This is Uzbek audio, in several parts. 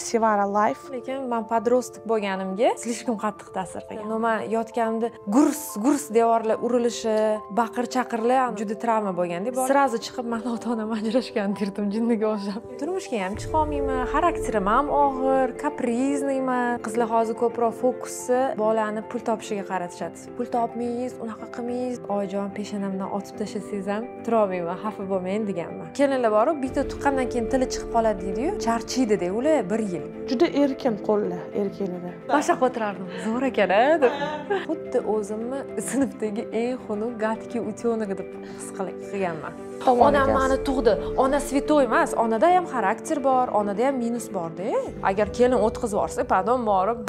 Sevara Life. Lekin men podrostok bo'lganimga слишком qattiq ta'sir qilgan. Men yotganimda gurs gurs devorlar urilishi, baqir chaqirlar juda travma bo'lganda bor. Srazi chiqib men ota-onam ajrashgan derdim jinniga o'xshab. Turmushga ham chiqa olmayman, xarakterim ham og'ir, kaprizniman. Qizlar hozir ko'proq fokusni bolani pul topishiga qaratishadi. Pul topmaysiz, unaqa qilmaysiz. oyjon peshanamdan otib tashlasangiz ham tura olmayman, xafa bo'lmang deganman. Kelinlar borib bitta tuqqandan keyin tili chiqib qoladi deydi-yu, charchiydi de Ular bir qiyin juda erkin qo'llar erkinini basha qotirardim zo'r ekan a deb xuddi o'zimni sinfdagi eng xunuk гадкий utenok deb his qilganman onam mani tug'di ona святой emas onada ham xarakter bor onada ham minus borda agar kelin o'tqazib yuborsa pardon borib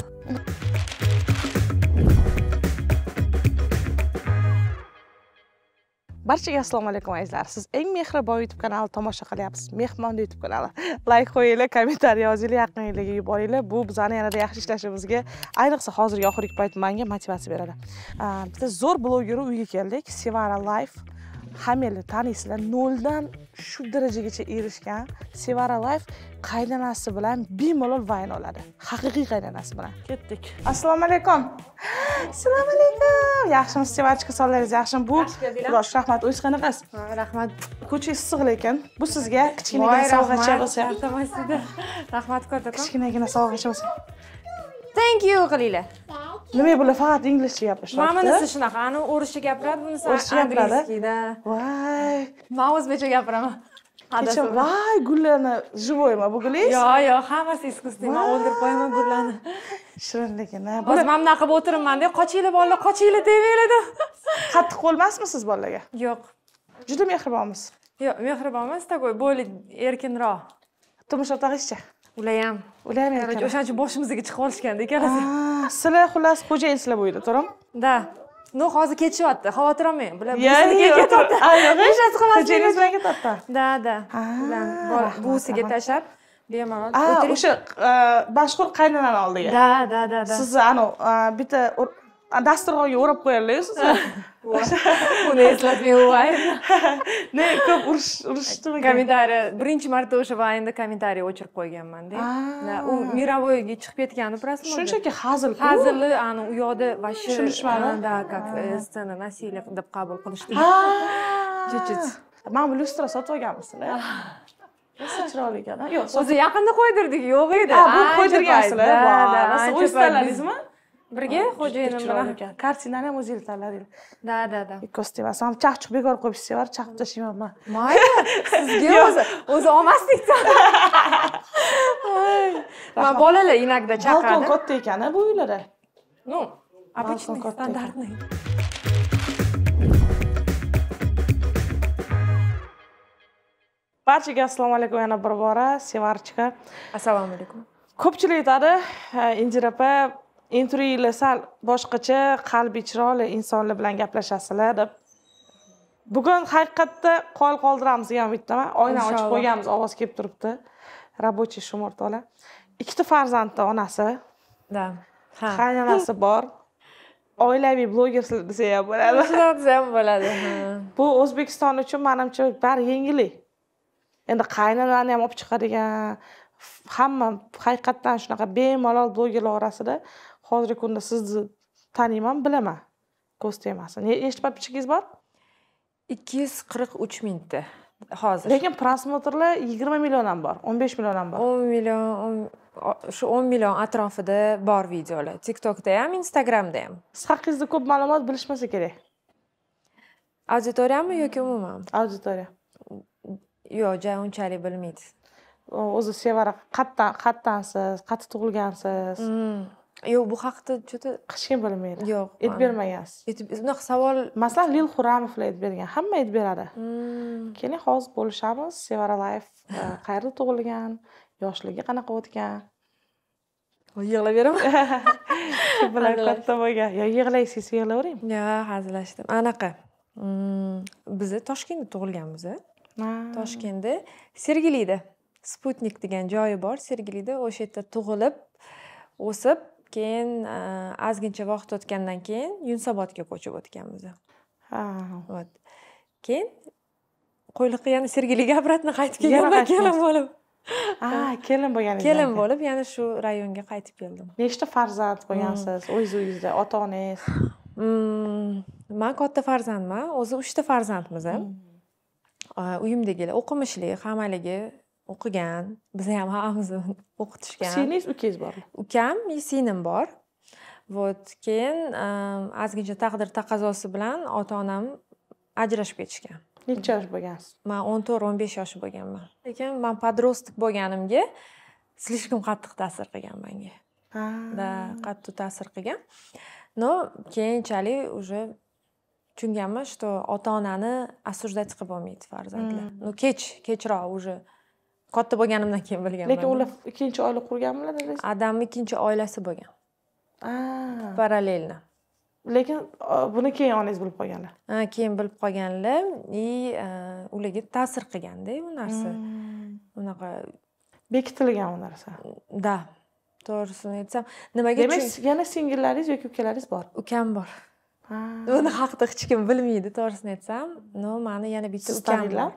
barchaga assalomu alaykum azizlar siz eng mehribon youtube kanalini tomosha qilyapsiz mehmon youtube kanali layk qo'yinglar kommentariy yozinglar yaqinlaringizga yuboringlar bu bizani yanada yaxshi ishlashimizga ayniqsa hozirgi oxirgi payt manga motivatsiya beradi bitta zo'r blogger uyga keldik sevara life hamili tanisizlar noldan shu darajagacha erishgan sevara life qaynanasi bilan bemalol vayn oladi haqiqiy qaynanasi bilan ketdik assalomu alaykum assalomu alaykum yaxshimisiz sevarchika sonlaringiz yaxshimi bu xudosh rahmat o'zingiz qanaqasiz rahmat ko'changiz issiq lekin bu sizga kichkinagina sovg'acha bo'lsa rahmat katta kichkinagina sovg'acha bo'lsa thank you qilinglar nima bular faqat inglizcha gapirishyapti manisi shunaqa ani o'rischa gapiradi bunisi o'rischa gapiradi voy Men o'zbekcha gapiraman kecha voy gullarni живойmi bu guliz yo'q yo'q hammasi искусственный Men o'ldirib qo'yaman gullarni shirinligini hozir mana qilib o'tiribman-da, qochinglar bolalar qochinglar deymanglarda qattiq qo'l emasmisiz bolalarga yo'q juda mehribonmiz yo'q mehribonmiz такой bo'lib erkinroq turmush o'rtog'ingizchi ular ham ular ham короче o'shaning boshimizga chiqib olishganda ikkalasi sizlar xullas xo'jayin sizlar bu uyda to'g'rimi да ну hozir ketishyapti xavotir olmang bular ketyapti hech narsa qilmasligimiz bilan ketyapti да да buvisiga tashlab bemalol o'sha e, mashhur qaynanani oldiga да да да да sizni anavi e, bitta dasturxonga o'rab qo'yanlar uni eslatmay qo'yayin ne ko'p urush urushdimi kommentariy birinchi marta o'sha vaynda kommentariy o'chirib qo'yganmanda u мировойga chiqib ketgani bilasizmi shunchaki hazil hazilni ani u yoqda вообще tushunishmadi да как scena насилие deb qabul qilishdi чуть чуть mana bu lyustra sotib olganmisizlar Йо, chiroyli ekan yo'q o'zi yaqinda qo'ydirdik yo'q edi ha bu Да, voy nasıl o'ystaladingizmi birga xo'jayinim bilan kartinani ham o'zingiz tanladingiz da da da ikkovsi temasan chaqchiq bekor qo'yib sevar chaqib tashlaymanman mayli sizga o'zi o'zi olmasdik man bolalar inakda chaqadi balkon katta ekana bu uylari ну обычный стандартный barchaga assalomu alaykum yana bir bora sevarchika assalomu alaykum ko'pchilik aytadi e, indira opa intervyular sal boshqacha qalbi chiroyli insonlar bilan gaplashasizlar deb bugun haqiqatda qo'l qoldiramiz degan umiddaman oyna ochib qo'yganmiz ovoz kelib turibdi рабочий shumurtola ikkita farzandni onasi да qaynonasi bor oilaviy bloger desa ham bo'ladi desa ham bo'ladi bu o'zbekiston uchun manimcha bari yengillik endi qaynonani ham olib chiqadigan hamma haqiqatdan shunaqa bemalol blogerlar orasida hozirgi kunda sizni taniyman bilaman ko'z temasini nechta подписчигingiz bor ikki yuz qirq uch mingta hozir lekin просмотрlar yigirma million ham bor o'n besh million ham bor o'n million shu o'n million atrofida bor videolar tiktokda ham instagramda ham siz haqingizda ko'p ma'lumot bilishmasa kerak auditoriyami yoki umuman auditoriya yo'q ja unchalik bilmaydi o'zi sevara qayerdan qayerdansiz qayerda tug'ilgansiz mm. yo'q bu haqida juda hech kim bilmaydi yo'q aytib bermagansiz unaqa savol masalan lil xuramovlar aytib bergan hamma aytib beradi hmm. keling hozir bo'lishamiz layev e, qayerda tug'ilgan yoshligi qanaqa o'tgan yig'laveraman shu bilan katta bo'lgan yo yig'laysiz yig'lavering yo'q hazillashdim anaqa hmm, biza toshkentda tug'ilganmiz toshkentda sergelida sputnik degan joyi bor sergelida o'sha yerda tug'ilib o'sib keyin e, ozgincha vaqt o'tgandan keyin yunusobodga ko'chib o'tganmiz ha вот keyin qo'yliqqa yana sergeliga обратно qaytib kelganman kelin bo'lib kelin bo'lgan kelin bo'lib yana shu rayonga qaytib keldim nechta farzand bo'lgansiz hmm. o'zingizni uyingizda ota onangiz hmm, man katta farzandman o'zi uchta farzandmiz hmm. uyimdagilar o'qimishli hammaligi o'qigan bizni ham hammamizni o'qitishgan singlingiz ukangiz bormi ukam и singlim bor вот keyin ehm, ozgincha taqdir taqozosi bilan ota onam ajrashib ketishgan necha yosh bo'lgansiz man o'n to'rt o'n besh yosh bo'lganman lekin man подросток bo'lganimga слишком qattiq ta'sir qilgan manga да qattiq ta'sir qilgan но keyinchalik уже tushunganman что ota onani осуждать qilib bo'lmaydi farzandlar ну hmm. kech kechroq уже katta bo'lganimdan keyin bilganman lekin ular ikkinchi oila qurganmilar dadasi adamni ikkinchi oilasi bo'lgan parallelni lekin buni keyin onangiz bilib qolganlar keyin bilib qolganlar и e, ularga ta'sir qilganda u narsa hmm. unaqa bekitilgan u narsa да to'g'risini aytsam nimaga demak yana singillaringiz yoki ukalaringiz bor ukam bor uni haqida hech kim bilmaydi to'g'risini aytsam но mani yana bitta ukam bor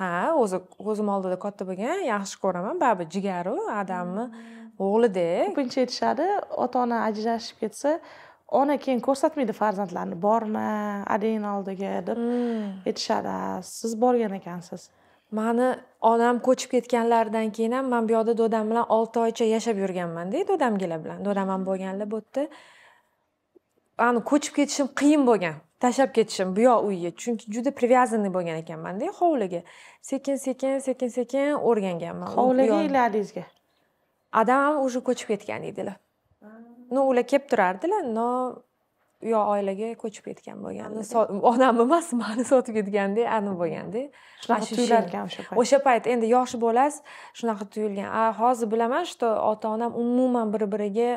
ha o'zi o'zim oldida katta bo'lgan yaxshi ko'raman baribir jigaru adamni hmm. o'g'lidek ko'pincha aytishadi ota ona ajrashib ketsa ona keyin ko'rsatmaydi farzandlarini borma adangni oldiga deb hmm. aytishadi siz borgan ekansiz mani onam ko'chib ketganlaridan keyin ham man bu yoqda dodam bilan olti oycha yashab yurganman yurganmanda dodamgilar bilan dodam ham bo'lganlar bu yerda ani ko'chib ketishim qiyin bo'lgan tashlab ketishim bu yoq uyga chunki juda привязанный bo'lgan ekanmanda hovliga sekin sekin sekin sekin o'rganganman hovliga iladingizga adam уже ko'chib ketgan edilar ну ah. ular kelib turardilar но u yoq oilaga ko'chib ketgan bo'lgan onam emas mani sotib ketganda anavi bo'lganda shunaqa tuyularkan o'sha payt o'sha payt endi yosh bo'lasiz shunaqa tuyulgan a hozir bilaman что ota onam umuman bir biriga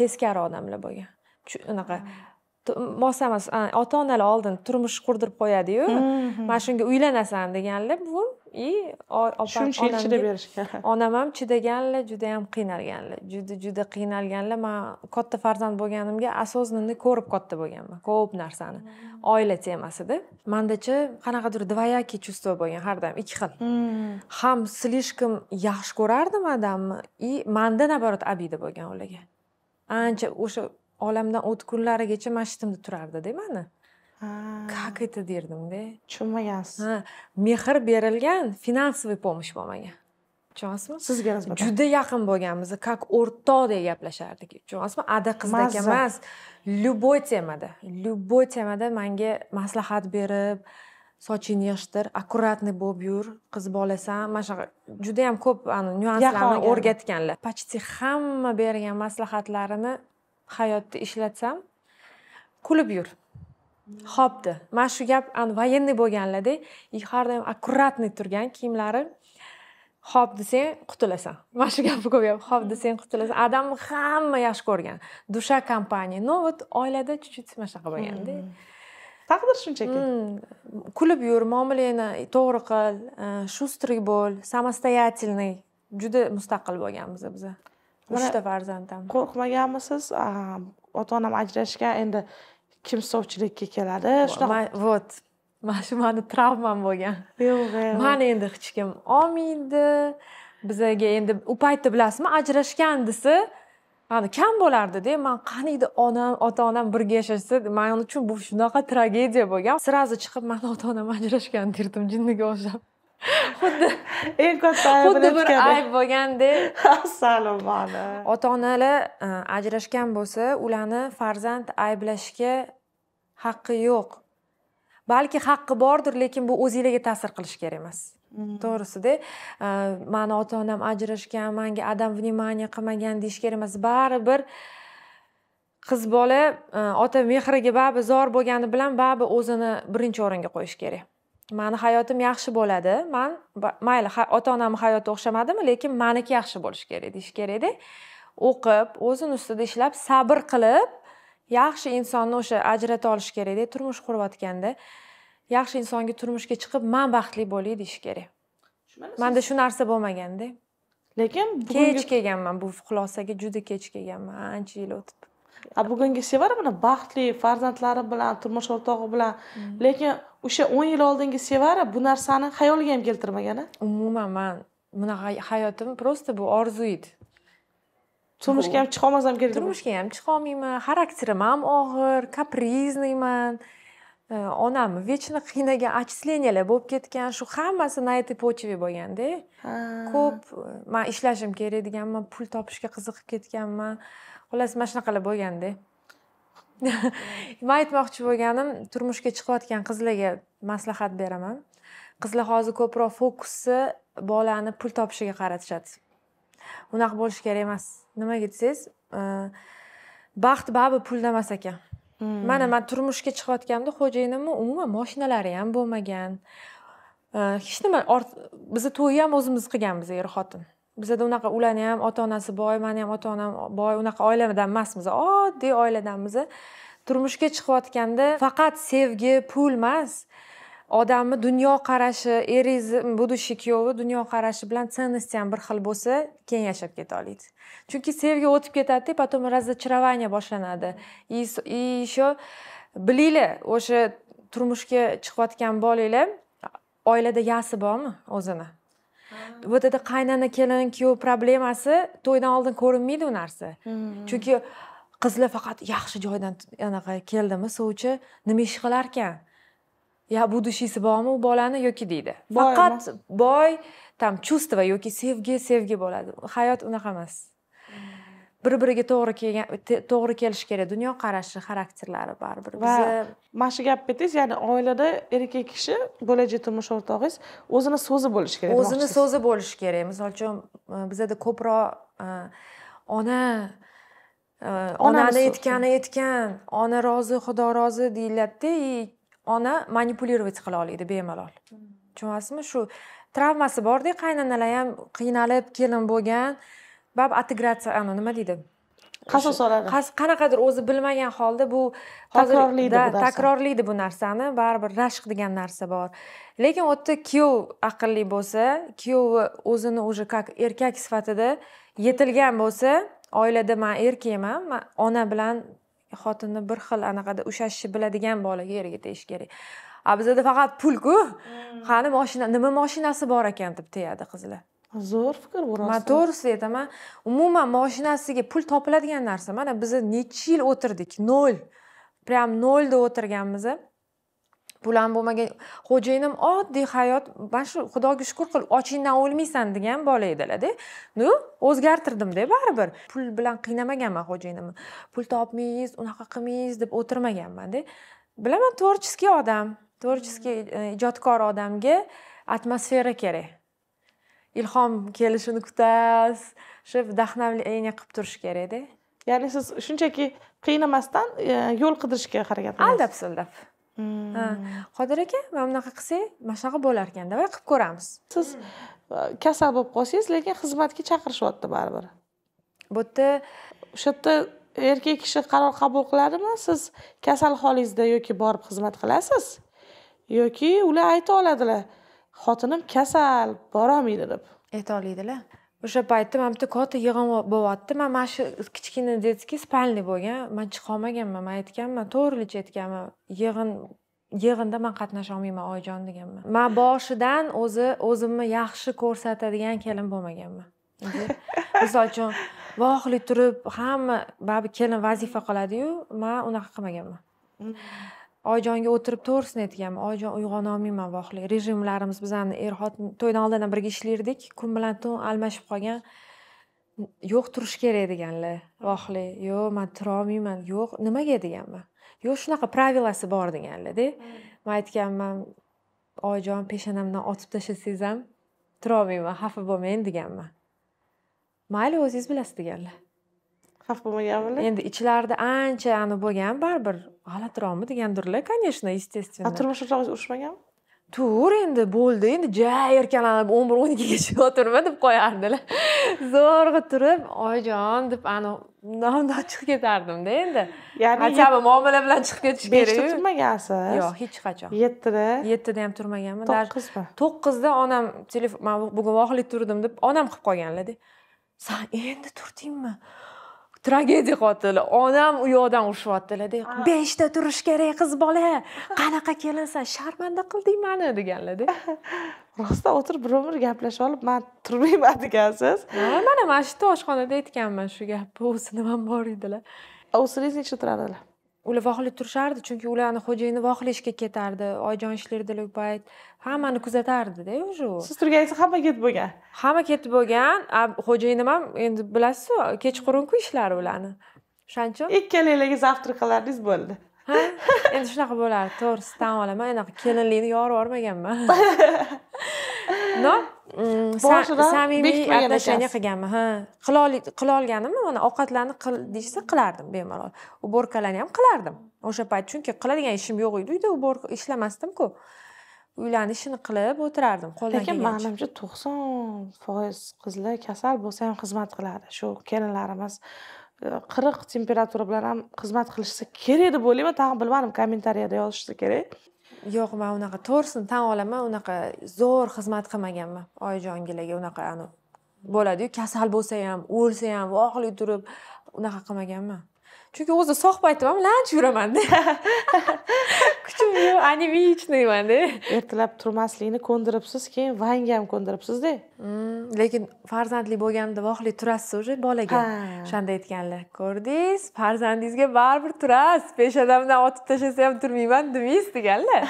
teskari odamlar bo'lgan unaqa mm. mos emas ota onalar oldin turmush qurdirib qo'yadiyu mm-hmm. mana shunga uylanasan deganlar bu и shuncha yil chidab berishgan onam ham chidaganlar juda yam qiynalganlar juda juda qiynalganlar man katta farzand bo'lganimga осознанный ko'rib katta bo'lganman ko'p narsani mm. oila temasida mandachi qanaqadir dvoyaki чувство bo'lgan har doim ikki xil mm. ham слишком yaxshi ko'rardim odamni и manda наоборот обида bo'lgan ularga ancha o'sha olamdan o'tgunlarigacha masjitimda turardida mani как это derdimda tushunmagansiz ha mehr berilgan финансовый помощь bo'lmagan tushunyapsizmi sizga nisbatan juda yaqin bo'lganmiz как o'rtoqdek gaplashardik tushunyapsizmi ada qizdek emas любой temada любой temada manga maslahat berib sochingni yig'ishtir аккуратный bo'lib yur qiz bolasan mana shunaqa judayam ko'p nyuanslarni o'rgatganlar почти hamma bergan maslahatlarini hayotda ishlatsam kulib yur hopdi mana shu gap an военный bo'lganlarda har doim аккуратный turgan kiyimlari hop desang qutulasan mana shu gapni ko'p hop desang qutulasan adamni hamma yaxshi ko'rgan dusha компании ну вот oilada чуть чуть shunaqa bo'lganda taqdir shunchaki kulib yur muomalangni to'g'ri qil shustrik э, bo'l самостоятельный juda mustaqil bo'lganmiz biza uchta farzandam qo'rqmaganmisiz ota onam ajrashgan endi kim sovchilikka keladi shunaqa вот mana shu mani travmam bo'lgan yo'q mani endi hech kim olmaydi bizaga endi u paytda bilasizmi ajrashgan desa ani kam bo'lardida man qaniydi onam ota onam birga yashashsa man uchun bu shunaqa tragediya bo'lgan сразу chiqib mani ota onam ajrashgan derdim jinniga o'xshab xuddi eng katta xuddi bir ayb bo'lgandek assalomu alaykum ota onalar e, ajrashgan bo'lsa ularni farzand ayblashga haqqi yo'q balki haqqi bordir lekin bu o'zinglarga ta'sir qilishi kerak emas hmm. to'g'risida e, mani ota onam ajrashgan manga adam внимание qilmagan deyish kerak emas baribir qiz bola e, ota mehriga baribir zor bo'lgani bilan baribir o'zini birinchi o'ringa qo'yish kerak mani hayotim yaxshi bo'ladi man mayli ota onamni hayoti o'xshamadimi lekin maniki yaxshi bo'lishi kerak deyish kerakda o'qib o'zini ustida ishlab sabr qilib yaxshi insonni o'sha ajrata olish kerakda turmush qurayotganda yaxshi insonga turmushga chiqib man baxtli bo'lay deyish kerak manda shu narsa bo'lmaganda lekin kech kelganman bu xulosaga juda kech kelganman ancha yil o'tib a bugungi sevara mana baxtli farzandlari bilan turmush o'rtog'i bilan mm. lekin o'sha o'n yil oldingi sevara bu narsani xayoliga ham keltirmagan a umuman man bunaqa hayotim просто bu orzu edi turmushga ham chiqolmasam kerak turmushga ham chiqolmayman xarakterim ham og'ir kaprizniman onam vечно qiynagan отчислениялар bo'lib ketgan shu hammasi на этой почве bo'lganda ko'p e, man ishlashim kerak deganman pul topishga qiziqib ketganman xullas mana shunaqalar bo'lganda man aytmoqchi bo'lganim turmushga chiqayotgan qizlarga maslahat beraman qizlar hozir ko'proq fokusni bolani pul topishiga qaratishadi unaqa bo'lishi kerak emas nimaga desangiz e, baxt baribir pulda emas ekan hmm. mana man turmushga chiqayotganimda xo'jayinimni umuman moshinalari ham bo'lmagan e, hech nima bizni to'yni ham o'zimiz qilganmiz er xotin bizada unaqa ularni ham ota onasi boy mani ham ota onam boy unaqa oiladan emasmiz oddiy oiladanmiz turmushga chiqayotganda faqat sevgi pul emas odamni dunyoqarashi eringizni будущий kuyovi dunyoqarashi bilan ценности ham bir xil bo'lsa keyin yashab keta oladi chunki sevgi o'tib ketadida потом разочарование boshlanadi и еще bilinglar o'sha turmushga chiqayotgan bolanglar oilada yasi bormi o'zini вот это qaynona kelin kuyov problemasi to'ydan oldin ko'rinmaydi u narsa chunki qizlar faqat yaxshi joydan anaqa keldimi sovchi nima ish qilarkan ya будущийsi bormi u bolani yoki deydi faqat boy там чувство yoki sevgi sevgi bo'ladi hayot unaqa emas bir biriga to'g'ri kelgan to'g'ri kelishi kerak dunyoqarashi xarakterlari baribir va mana shu gapni aytdingiz ya'ni oilada erkak kishi bo'lajak turmush o'rtog'ingiz o'zini so'zi bo'lishi kerak o'zini so'zi bo'lishi kerak misol uchun e, bizada ko'proq e, ona e, onani aytgani aytgan ona rozi xudo rozi deyiladida и ona manipulировать qila oladi bemalol hmm. tushunyapsizmi shu travmasi borda qaynonalar ham qiynalib kelin bo'lgan baribir integratsiya ana ah, nima deydi qasos oladi qanaqadir o'zi bilmagan holda bu takrorlaydi takrorlaydi bu narsani baribir rashq degan narsa bor lekin u yerda kuyov aqlli bo'lsa kuyovi o'zini уже как erkak sifatida yetilgan bo'lsa oilada man erkakman man ona bilan xotinni bir xil anaqada ushlashni biladigan bolaga erga tegish kerak a bizada faqat pulku mm. qani moshina nima moshinasi bor ekan deb tegadi qizlar zo'r fikr bu rost to'g'risi aytaman umuman moshinasiga pul topiladigan narsa mana biz necha yil o'tirdik nol прям nolda o'tirganmiz pul ham bo'lmagan xo'jayinim oddiy hayot mana shu xudoga shukur qil ochingdan o'lmaysan degan bola edilarda ну o'zgartirdimda baribir pul bilan qiynamaganman xo'jayinimni pul topmaysiz unaqa qilmaysiz deb o'tirmaganmanda bilaman творческий odam творческий e, ijodkor odamga atmosfera kerak ilhom kelishini kutasiz shu вдохновление qilib turish kerakda ya'ni siz shunchaki qiynamasdan e, yo'l qidirishga harakat qilasiz aldab suldab hmm. qodir aka mana bunaqa qilsak mana shunaqa bo'lar davay qilib ko'ramiz siz e, kasal bo'lib qolsangiz lekin xizmatga chaqirishyapti baribir bu yerda o'sha yerda erkak kishi qaror qabul qiladimi siz kasal holingizda yoki borib xizmat qilasiz yoki ular ayta oladilar xotinim kasal borolmaydi deb aytolmaydilar o'sha paytda mana bitta katta yig'in bo'lyapti man mana shu kichkina детский спальный bo'lgan man chiqolmaganman man aytganman to'g'rilicha aytganman yig'in yig'inda man qatnasha olmayman oyijon deganman man boshidan o'zi o'zimni yaxshi ko'rsatadigan kelin bo'lmaganman misol uchun vohlik turib hamma baribir kelin vazifa qiladiyu man unaqa qilmaganman oyijonga o'tirib to'g'risini aytganman oyijon uyg'ona olmayman vohlik rejimlarimiz bizani er xotin to'ydan oldindan birga ishlardik kun bilan tun almashib qolgan yo'q turish kerak deganlar vohli yo'q man tura olmayman yo'q nimaga deganman yo'q shunaqa pravilasi bor deganlarda hmm. man aytganman oyijon peshonamdan otib tashlasangiz ham turolmayman xafa bo'lmang deganman mayli o'zingiz bilasiz deganlar xafa bo'lmaganmilar endi ichlarida ancha ani bo'lgan baribir g'alatiroqmi degandirlar конечно естественно a turmush o'rtog'ingiz urushmaganmi tur endi bo'ldi endi ja erkalanib o'n bir o'n ikkigacha yotirma deb qo'yardilar zo'rg'a turib oyijon deb ani nomdan chiqib ketardimda endi ya'ni хотя бы muomala bilan chiqib ketish kerak beshda turmagansiz yo'q hech qachon yettida yettida ham turmaganman to'qqizda to'qqizda onam telefon man bugun vohlik turdim deb onam qilib qolganlarda san endi turdingmi tragediya qotili onam u yoqdan urishyaptilar de ah. beshta turish kerak qiz bola qanaqa kelasan sharmanda qilding mani deganlarda rostdan o'tirib bir umr gaplashib olib man turmayman degansiz mana mana shu yerda oshxonada aytganman shu gapni o'zi nimam bor edilar a necha turadilar ular vohlab turishardi chunki ularni xo'jayini voqlashga ketardi oyijon ishlardilar payt hammani kuzatardida уже siz turganingizda hamma ketib bo'lgan hamma ketib bo'lgan xo'jayinim ham endi bilasizu kechqurunku ishlari ularni o'shaning uchun ikkalanglarga qilardingiz bo'ldi ha endi shunaqa bo'lardi to'g'risi tan olaman anaqa kelinlikni yorib yubormaganman no Mm, boshida samimiy отношение qilganman ha qila olganimni mana ovqatlarni qil deyishsa qilardim bemalol уборкаlarni ham qilardim o'sha payt chunki qiladigan ishim yo'q edi uyda уборка ishlamasdimku uylarni ishini qilib o'tirardim qo'ldan lekin manimcha to'qson foiz qizlar kasal bo'lsa ham xizmat qiladi shu kelinlarimiz e, qirq temperatura bilan ham xizmat qilishsa kerak deb o'ylayman tag'in bilmadim kommentariyada yozishsa kerak yo'q man unaqa to'g'risini tan olaman unaqa zo'r xizmat qilmaganman oyijongilaga unaqa anavi bo'ladiyu kasal bo'lsa ham o'lsa ham voqli turib unaqa qilmaganman chunki o'zi sog' paytimda ham lanch yuramanda kuchim yo'q anemichныйmanda ertalab turmaslikni ko'ndiribsiz keyin vanga ham ko'ndiribsizda Hm, lekin farzandli bo'lganimda voqli turasiz уже bolaga o'shanda aytganlar ko'rdingiz farzandingizga baribir turasiz peshonamdan otib tashlasa ham turmayman demaysiz deganlar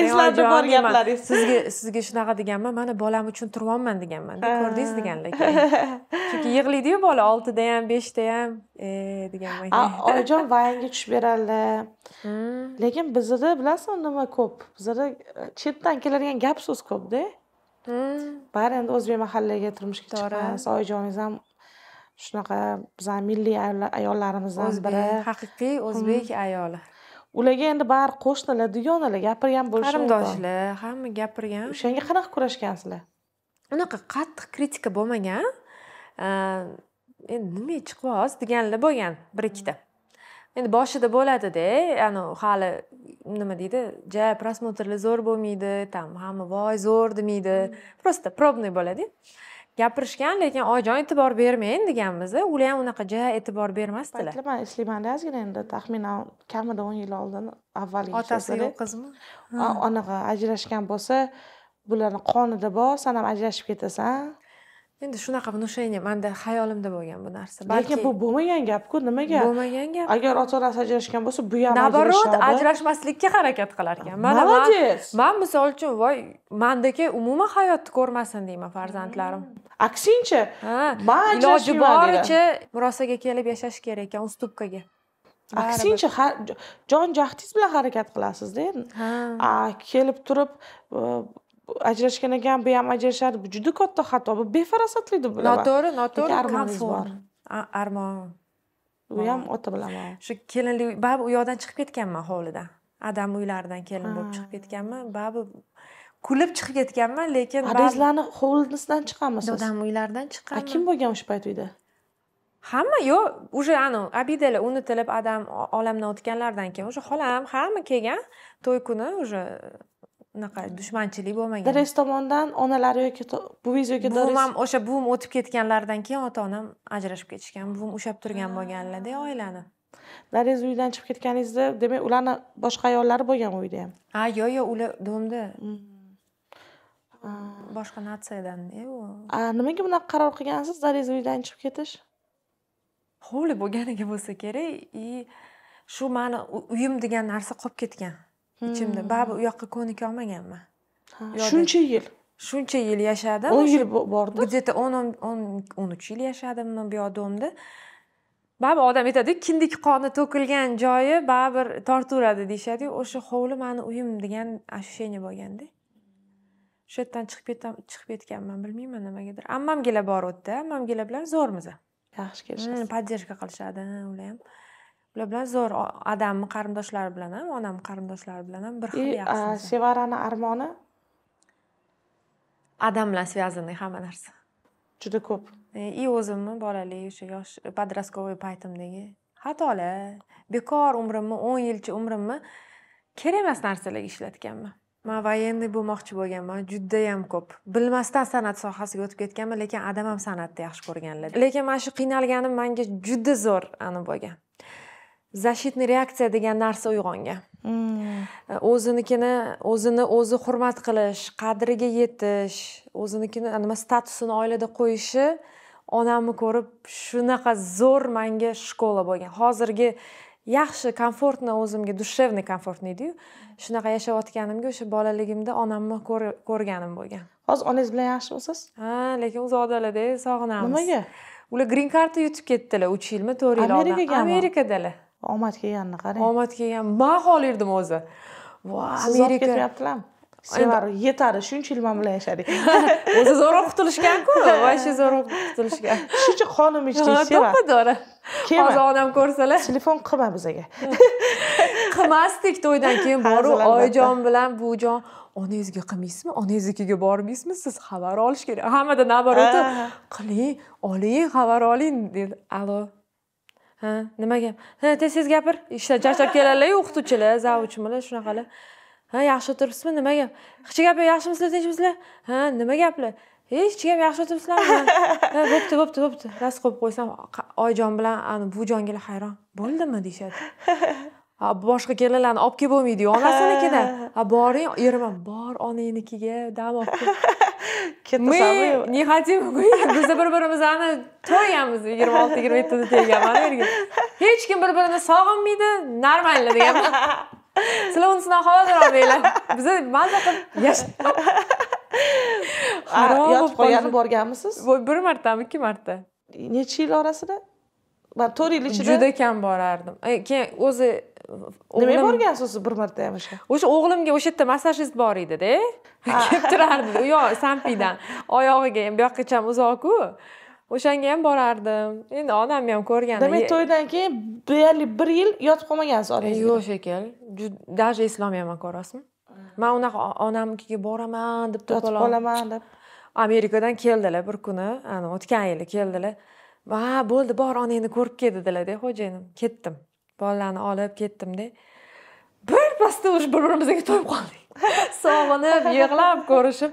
eslanib bor gaplaringiz sizga sizga shunaqa deganman mana bolam uchun turyapman deganman ko'rdingiz deganlar chunki yig'laydiyu bola oltida ham beshda ham e deganman oyijon vayanga tushib beradilar hm. lekin bizada bilasizmi nima ko'p bizada e, chetdan keladigan gap so'z ko'pda bari endi o'zbek mahallaga turmushga chiqqan oyijongiz ham shunaqa bizani milliy ayollarimizdan biri haqiqiy o'zbek ayoli ularga endi bari qo'shnilar dugonalar gapirgan bo'lishi qarindoshlar hamma gapirgan o'shanga qanaqa kurashgansizlar unaqa qattiq kritika bo'lmagan endi nimaga chiqyapsiz deganlar bo'lgan bir ikkita endi boshida bo'ladida anavi hali nima deydi ja просмотрlar zo'r bo'lmaydi там hamma voy zo'r demaydi просто пробный bo'ladi gapirishgan lekin oyijon e'tibor bermang deganmiz ular ham unaqa ja e'tibor bermasdilar man ishlaymanda ozgina endi taxminan kamida o'n yil oldin avvalgi otasi yo'q qizmi anaqa ajrashgan bo'lsa bularni qonida bor san ham ajrashib ketasan endi shunaqa внушение manda hayolimda bo'lgan bu narsa balki lekin bu bo'lmagan gapku nimaga bo'lmagan gap agar ota onasi ajrashgan bo'lsa bu ham наоборот ajrashmaslikka harakat qilar ekan mana молодец man misol uchun voy mandaki umuman hayotni ko'rmasin deyman farzandlarim hmm. aksincha man iloji boricha murosaga kelib yashash kerak ekan уступкаga aksincha jon jahdingiz bilan harakat qilasizda endi kelib turib uh, ajrashgan ekan bu ham ajrashadi bu juda katta xato bu befarosatlikdi deb noto'g'ri noto'g'ri bor armon u ham ota bilaman shu kelinlik baribir u yoqdan chiqib ketganman hovlidan adam uylaridan kelin bo'lib chiqib ketganman baribir kulib chiqib ketganman lekin adangizlarni hovlisidan chiqqanmisiz siz dadam uylaridan chiqqan kim bo'lgan o'sha payt uyda hamma yo'q уже ani abidalar unutilib adam olamdan o'tganlaridan keyin уже xolam hamma kelgan to'y kuni уже unaqa dushmanchilik bo'lmagan dadash tomondan onalari yoki buvingiz yoki buvim ham o'sha buvim o'tib ketganlaridan keyin ota onam ajrashib ketishgan buvim ushlab turgan ah. bo'lganlarda oilani Dariz uydan chiqib ketganingizda demak ularni boshqa ayollari bo'lgan uyda ham ha yo'q yo'q ular domda mm. ah. boshqa natsiyadan u nimaga bunaqa qaror qilgansiz Dariz uydan chiqib ketish hovli bo'lganiga bo'lsa kerak и shu mani uyim degan narsa qolib ketgan ichimda hmm. baribir u yoqqa olmaganman shuncha yil shuncha yil yashadim o'n yil bordi где то o'n o'n o'n uch yil yashadimmi bu domda baribir odam aytadi kindik qoni to'kilgan joyi baribir tortaveradi deyishadiku o'sha hovli mani uyim degan ощущение bo'lganda o'sha yerdan chiqib ketam chiqib ketganman bilmayman nimagadir ammamgilar bor u yerda ammamgilar bilan zo'rmiz yaxshi hmm, kelishadi poddержка qilishadi ular ham ular bilan zo'r adamni qarindoshlari bilan ham onamni qarindoshlari bilan ham bir xil yaxshi sevarani armoni adam bilan связанный hamma narsa juda ko'p и e, o'zimni bolalik o'sha yosh подростковый paytimdagi xatolar bekor umrimni o'n yilcha umrimni kerak emas narsalarga ishlatganman man военный bo'lmoqchi bo'lganman judayam ko'p bilmasdan san'at sohasiga o'tib ketganman lekin adam ham san'atni yaxshi ko'rganlar lekin mana shu qiynalganim manga juda zo'r ani bo'lgan zashitniy reaksiya degan narsa uyg'ongan o'zinikini o'zini o'zi hurmat qilish qadriga yetish o'zinikini nima statusini oilada qo'yishi onamni ko'rib shunaqa zo'r manga shkola bo'lgan hozirgi yaxshi komfortni o'zimga dushevniy komfortni deydiyu shunaqa yashayotganimga o'sha bolaligimda onamni ko'rganim bo'lgan hozir onangiz bilan yaxshimisiz ha lekin uzoqdalada sog'inamiz nimaga ular grin karta yutib ketdilar uch yilmi to'rt yil amerikagami amerikadalar omad kelganini qarang omad kelgan man edim o'zi Vo, Amerika olib ketyaptilarmi yetar, yetadi shuncha yil men bilan yashadik o'zi zo'rroq qutulishganku вообще zo'rroq qutulishgan shuncha qonim ichdingiz seva to'ppadora hozir onam ko'rsalar telefon qilma bizaga qilmasdik to'ydan keyin boru oyijon bilan buvijon onangizga qilmaysizmi onangiznikiga bormaysizmi siz xabar olish kerak hammada наоборот qiling oling xabar oling dedi alo ha nima gap ha tez tez gapir ishdan charchab kelarlarku o'qituvchilar zavuchmilar shunaqalar ha yaxshi o'tiribsizmi nima gap hech gap yo'q yaxshimisizlar tinchmisizlar ha nima gaplar hech gap yaxshi o'tiribsizlarmi ha bo'pti bo'pti bo'pti rost qo'yib qo'ysam oyijon bilan buvijongilar hayron bo'ldimi deyishadi boshqa kelinlarni olib kelib bo'lmaydiyu onasinikida boring ham bor onangnikiga dam olib kel мы не хотим bizni bir birimizni to'rgamiz yigirma olti yigirma yettida degan mana hech kim bir birini sog'inmaydi нормально deganman sizlar unisidan xavotirroq bo'linglar biza maza qilib yashab yotib qolgani borganmisiz bir martami ikki marta necha yil orasida to'rt yil ichida juda kam borardim keyin o'zi Nima borgansiz o'zi bir marta ham o'sha o'sha o'g'limga o'sha yerda massajist bor edida e? ah. kelib turardi u yoq sampidan oyog'iga ham bu uzoq uzoqku o'shanga ham borardim endi onamni ham ko'rgan demak to'ydan keyin deyarli bir yil yotib qolmagansiz onangizga yo'q shekilli даже eslolmayman ham ko'rasizmi ah. man unaqa onamnikiga boraman deb yotib qolaman deb amerikadan keldilar bir kuni o'tgan yili keldilar va bo'ldi bor onangni ko'rib kel dedilarda xo'jayinim ketdim bolalarni olib ketdimda birpasda уже bir birimizga to'yib qoldik sog'inib yig'lab ko'rishib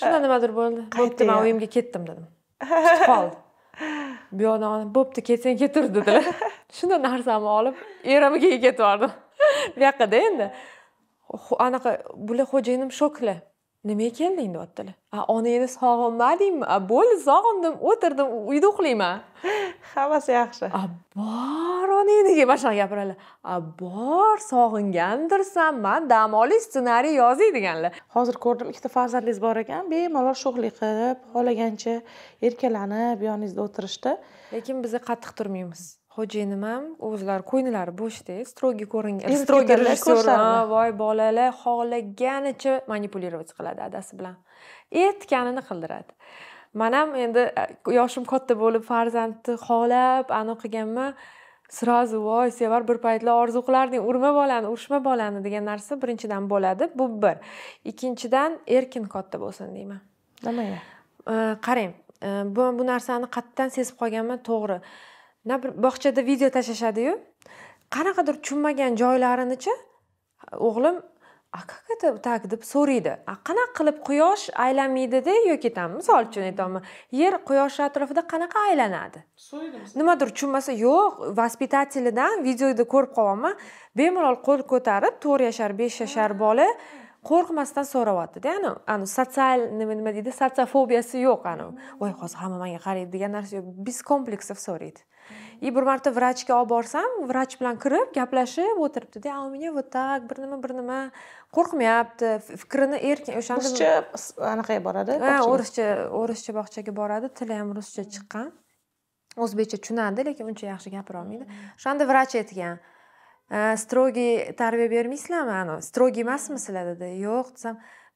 shunda nimadir bo'ldi bo'pti man uyimga ketdim dedim qoldi bu yoqdan bo'pti ketsang ketur dedilar shunda narsamni olib erimikiga ketib yubordim bu yoqqada endi anaqa bular xo'jayinim shoklar nimaga kelding deyaptilar a onangni sog'inmadingmi bo'ldi sog'indim o'tirdim uyda uxlayman hammasi yaxshi Abbor, bor onangnikiga boshqa gapiradilar a bor sog'ingandirsan man dam olish ssenariy yozing deganlar hozir ko'rdim ikkita farzandingiz bor ekan bemalol sho'xlik qilib xohlagancha erkalanib yoningizda o'tirishdi lekin biz qattiq turmaymiz xo'jayinim ham o'zlari ko'ngillari bo'shda строгий ko'ringan строгий rejissyor voy bolalar xohlaganicha manipulyatsiya qiladi adasi bilan aytganini qildiradi man ham endi e, yoshim katta bo'lib farzandni xohlab anavi qilganman сразу voy sevar bir paytlar orzu qilarding urma bolani urishma bolani degan narsa birinchidan bo'ladi bu bir ikkinchidan erkin katta bo'lsin deyman nimaga e, qarang e, bu bu narsani qayerdan sezib qolganman to'g'ri na bir bog'chada video tashlashadiyu qanaqadir tushunmagan joylarinichi o'g'lim a aka tak deb so'raydi qanaqa qilib quyosh aylanmaydida yoki там misol uchun aytyapman yer quyosh atrofida qanaqa aylanadi nimadir tushunmasa yo'q vaspitatelyidan videoda ko'rib qolyapman bemalol qo'l ko'tarib to'rt yashar besh yashar bola qo'rqmasdan so'rayaptida anavi anavi sotsial nima deydi sotsiofobiyasi yo'q anavi voy hozir hamma manga qaraydi degan narsa yo'q без комплексов so'raydi и bir marta vrachga olib borsam vrach bilan kirib gaplashib o'tiribdida а у меня вот так bir nima bir nima qo'rqmayapti fikrini erkin o'shanda ruscha anaqaga boradi ha o'rischa o'rischa bog'chaga boradi tili ham ruscha chiqqan o'zbekcha tushunadi lekin uncha yaxshi olmaydi o'shanda vrach aytgan строгий tarbiya bermaysizlarmi anavi строгий emasmi sizlar dedi yo'q desam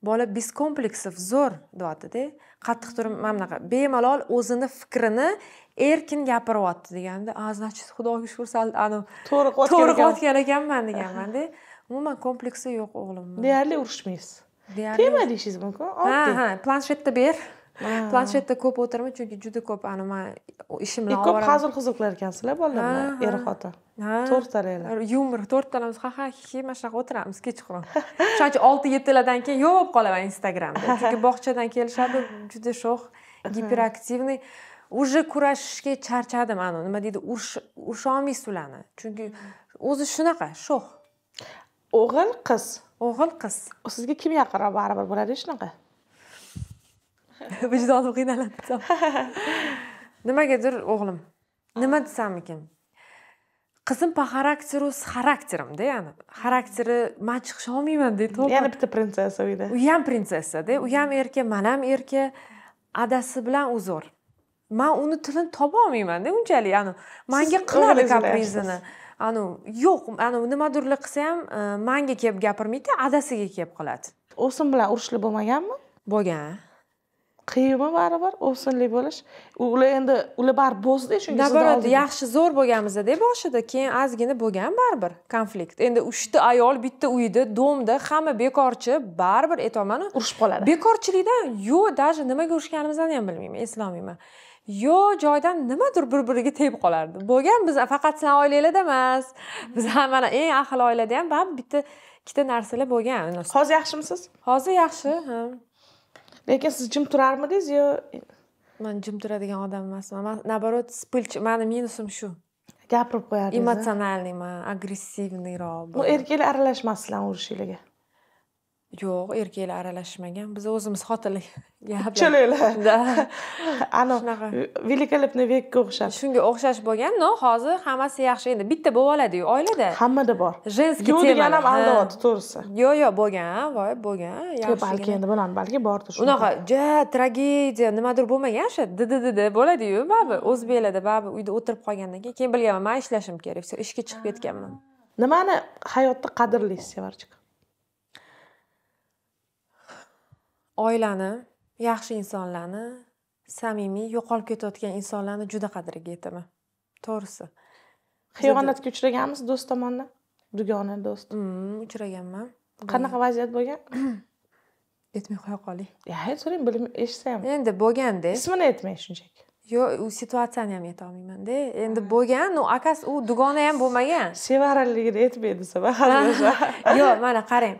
bola без комплексов zo'r deyaptida qattiq turib mana bunaqa bemalol o'zini fikrini erkin gapiryapti deganda a значит xudoga shukur sal anavi to'g'ri to'g'ri ekanman deganmanda umuman kompleksi yo'q o'g'limni deyarli urushmaysiz tegma deyishingiz mumkin ha ha planshetni ber planshetda ko'p o'tirma chunki juda ko'p ani man ishim e, ko'p hazil huzul ekansizlar bolalar bilan er xotin to'rttalanglar yumor to'rttalamiz ha ha hi mana shunaqa o'tiramiz kechqurun o'shaning uchun olti yettilardan keyin yo'q bo'lib qolaman instagramda chunki bog'chadan kelishadi juda sho'x giperaktivniy уже kurashishga charchadim ani nima deydi urisholmaysiz ularni chunki o'zi shunaqa sho'x o'g'il qiz o'g'il qiz sizga kim yaqinroq baribir bo'ladi shunaqa vijdonim qiynaladi desam nimagadir o'g'lim nima desamikin qizim по характеру с xarakterimda ya'ni xarakteri man chiqisha olmayman deydi yana bitta prinsessa uyda u ham prinsessada u ham erka man ham erka adasi bilan u zo'r man uni tilini topa olmaymanda unchalik ani manga qiladi kaprizini anu yo'q anu nimadirlar qilsa ham e, manga kelib gapirmaydi adasiga kelib qiladi o'sim bilan urushlar bo'lmaganmi bo'lgan qiyinmi baribir ovsinli bo'lish ular endi ular baribir bo'zdida shunga наоборот yaxshi zo'r bo'lganmizda boshida keyin ozgina bo'lgan baribir konflikt endi uchta ayol bitta uyda domda hamma bekorchi baribir aytyapmanu urushib qoladi bekorchilikdan yo даже nimaga urushganimizni ham bilmayman eslolmayman yo joydan nimadir bir biriga tegib qolardi bo'lgan biz faqat san oilanglarda emas biz ham mana eng ahil oilada ham baribir bitta ikkita narsalar bo'lgan hozir yaxshimisiz hozir yaxshi ha lekin siz jim turarmidingiz yo man jim turadigan odam emasman man наоборот spilch mani minusim shu gapirib qo'yardingiz emotsionalniyman agressivniyroq bu erkaklar aralashmasdilar sizlarni urishinglarga yo'q erkaklar aralashmagan biz o'zimiz xotinlik uchalanglarda anavi shunaqa великолепный vekga o'xshab shunga o'xshash bo'lgan но hozir hammasi yaxshi endi bitta bo'lib oladiyu oilada hammada bor женский yo'q degani ham aldayapti to'g'risi yo'q yo'q bo'lgan voy bo'lgan yaxshi balki endi bilmadim balki bordir unaqa ja tragediya nimadir bo'lmagan o'sha dddd bo'ladiyu baribir o'zbeklarda baribir uyda o'tirib qolgandan keyin keyin bilganman man ishlashim kerak все ishga chiqib ketganman nimani hayotda qadrlaysiz sevarchika oilani yaxshi insonlarni samimiy yo'qolib ketayotgan insonlarni juda qadriga yetaman to'g'risi xiyonatga uchraganmiz do'st tomonidan dugona do'st mm, uchraganman qanaqa vaziyat bo'lgan aytmay qo'ya qoling ha so'rang bilim eshitsa ham endi bo'lganda ismini aytmang shunchaki yo'q u situatsiyani ham aytolmaymanda endi bo'lgan u akasi u dugona ham bo'lmagan sevaraligini aytmay desa yo'q mana qarang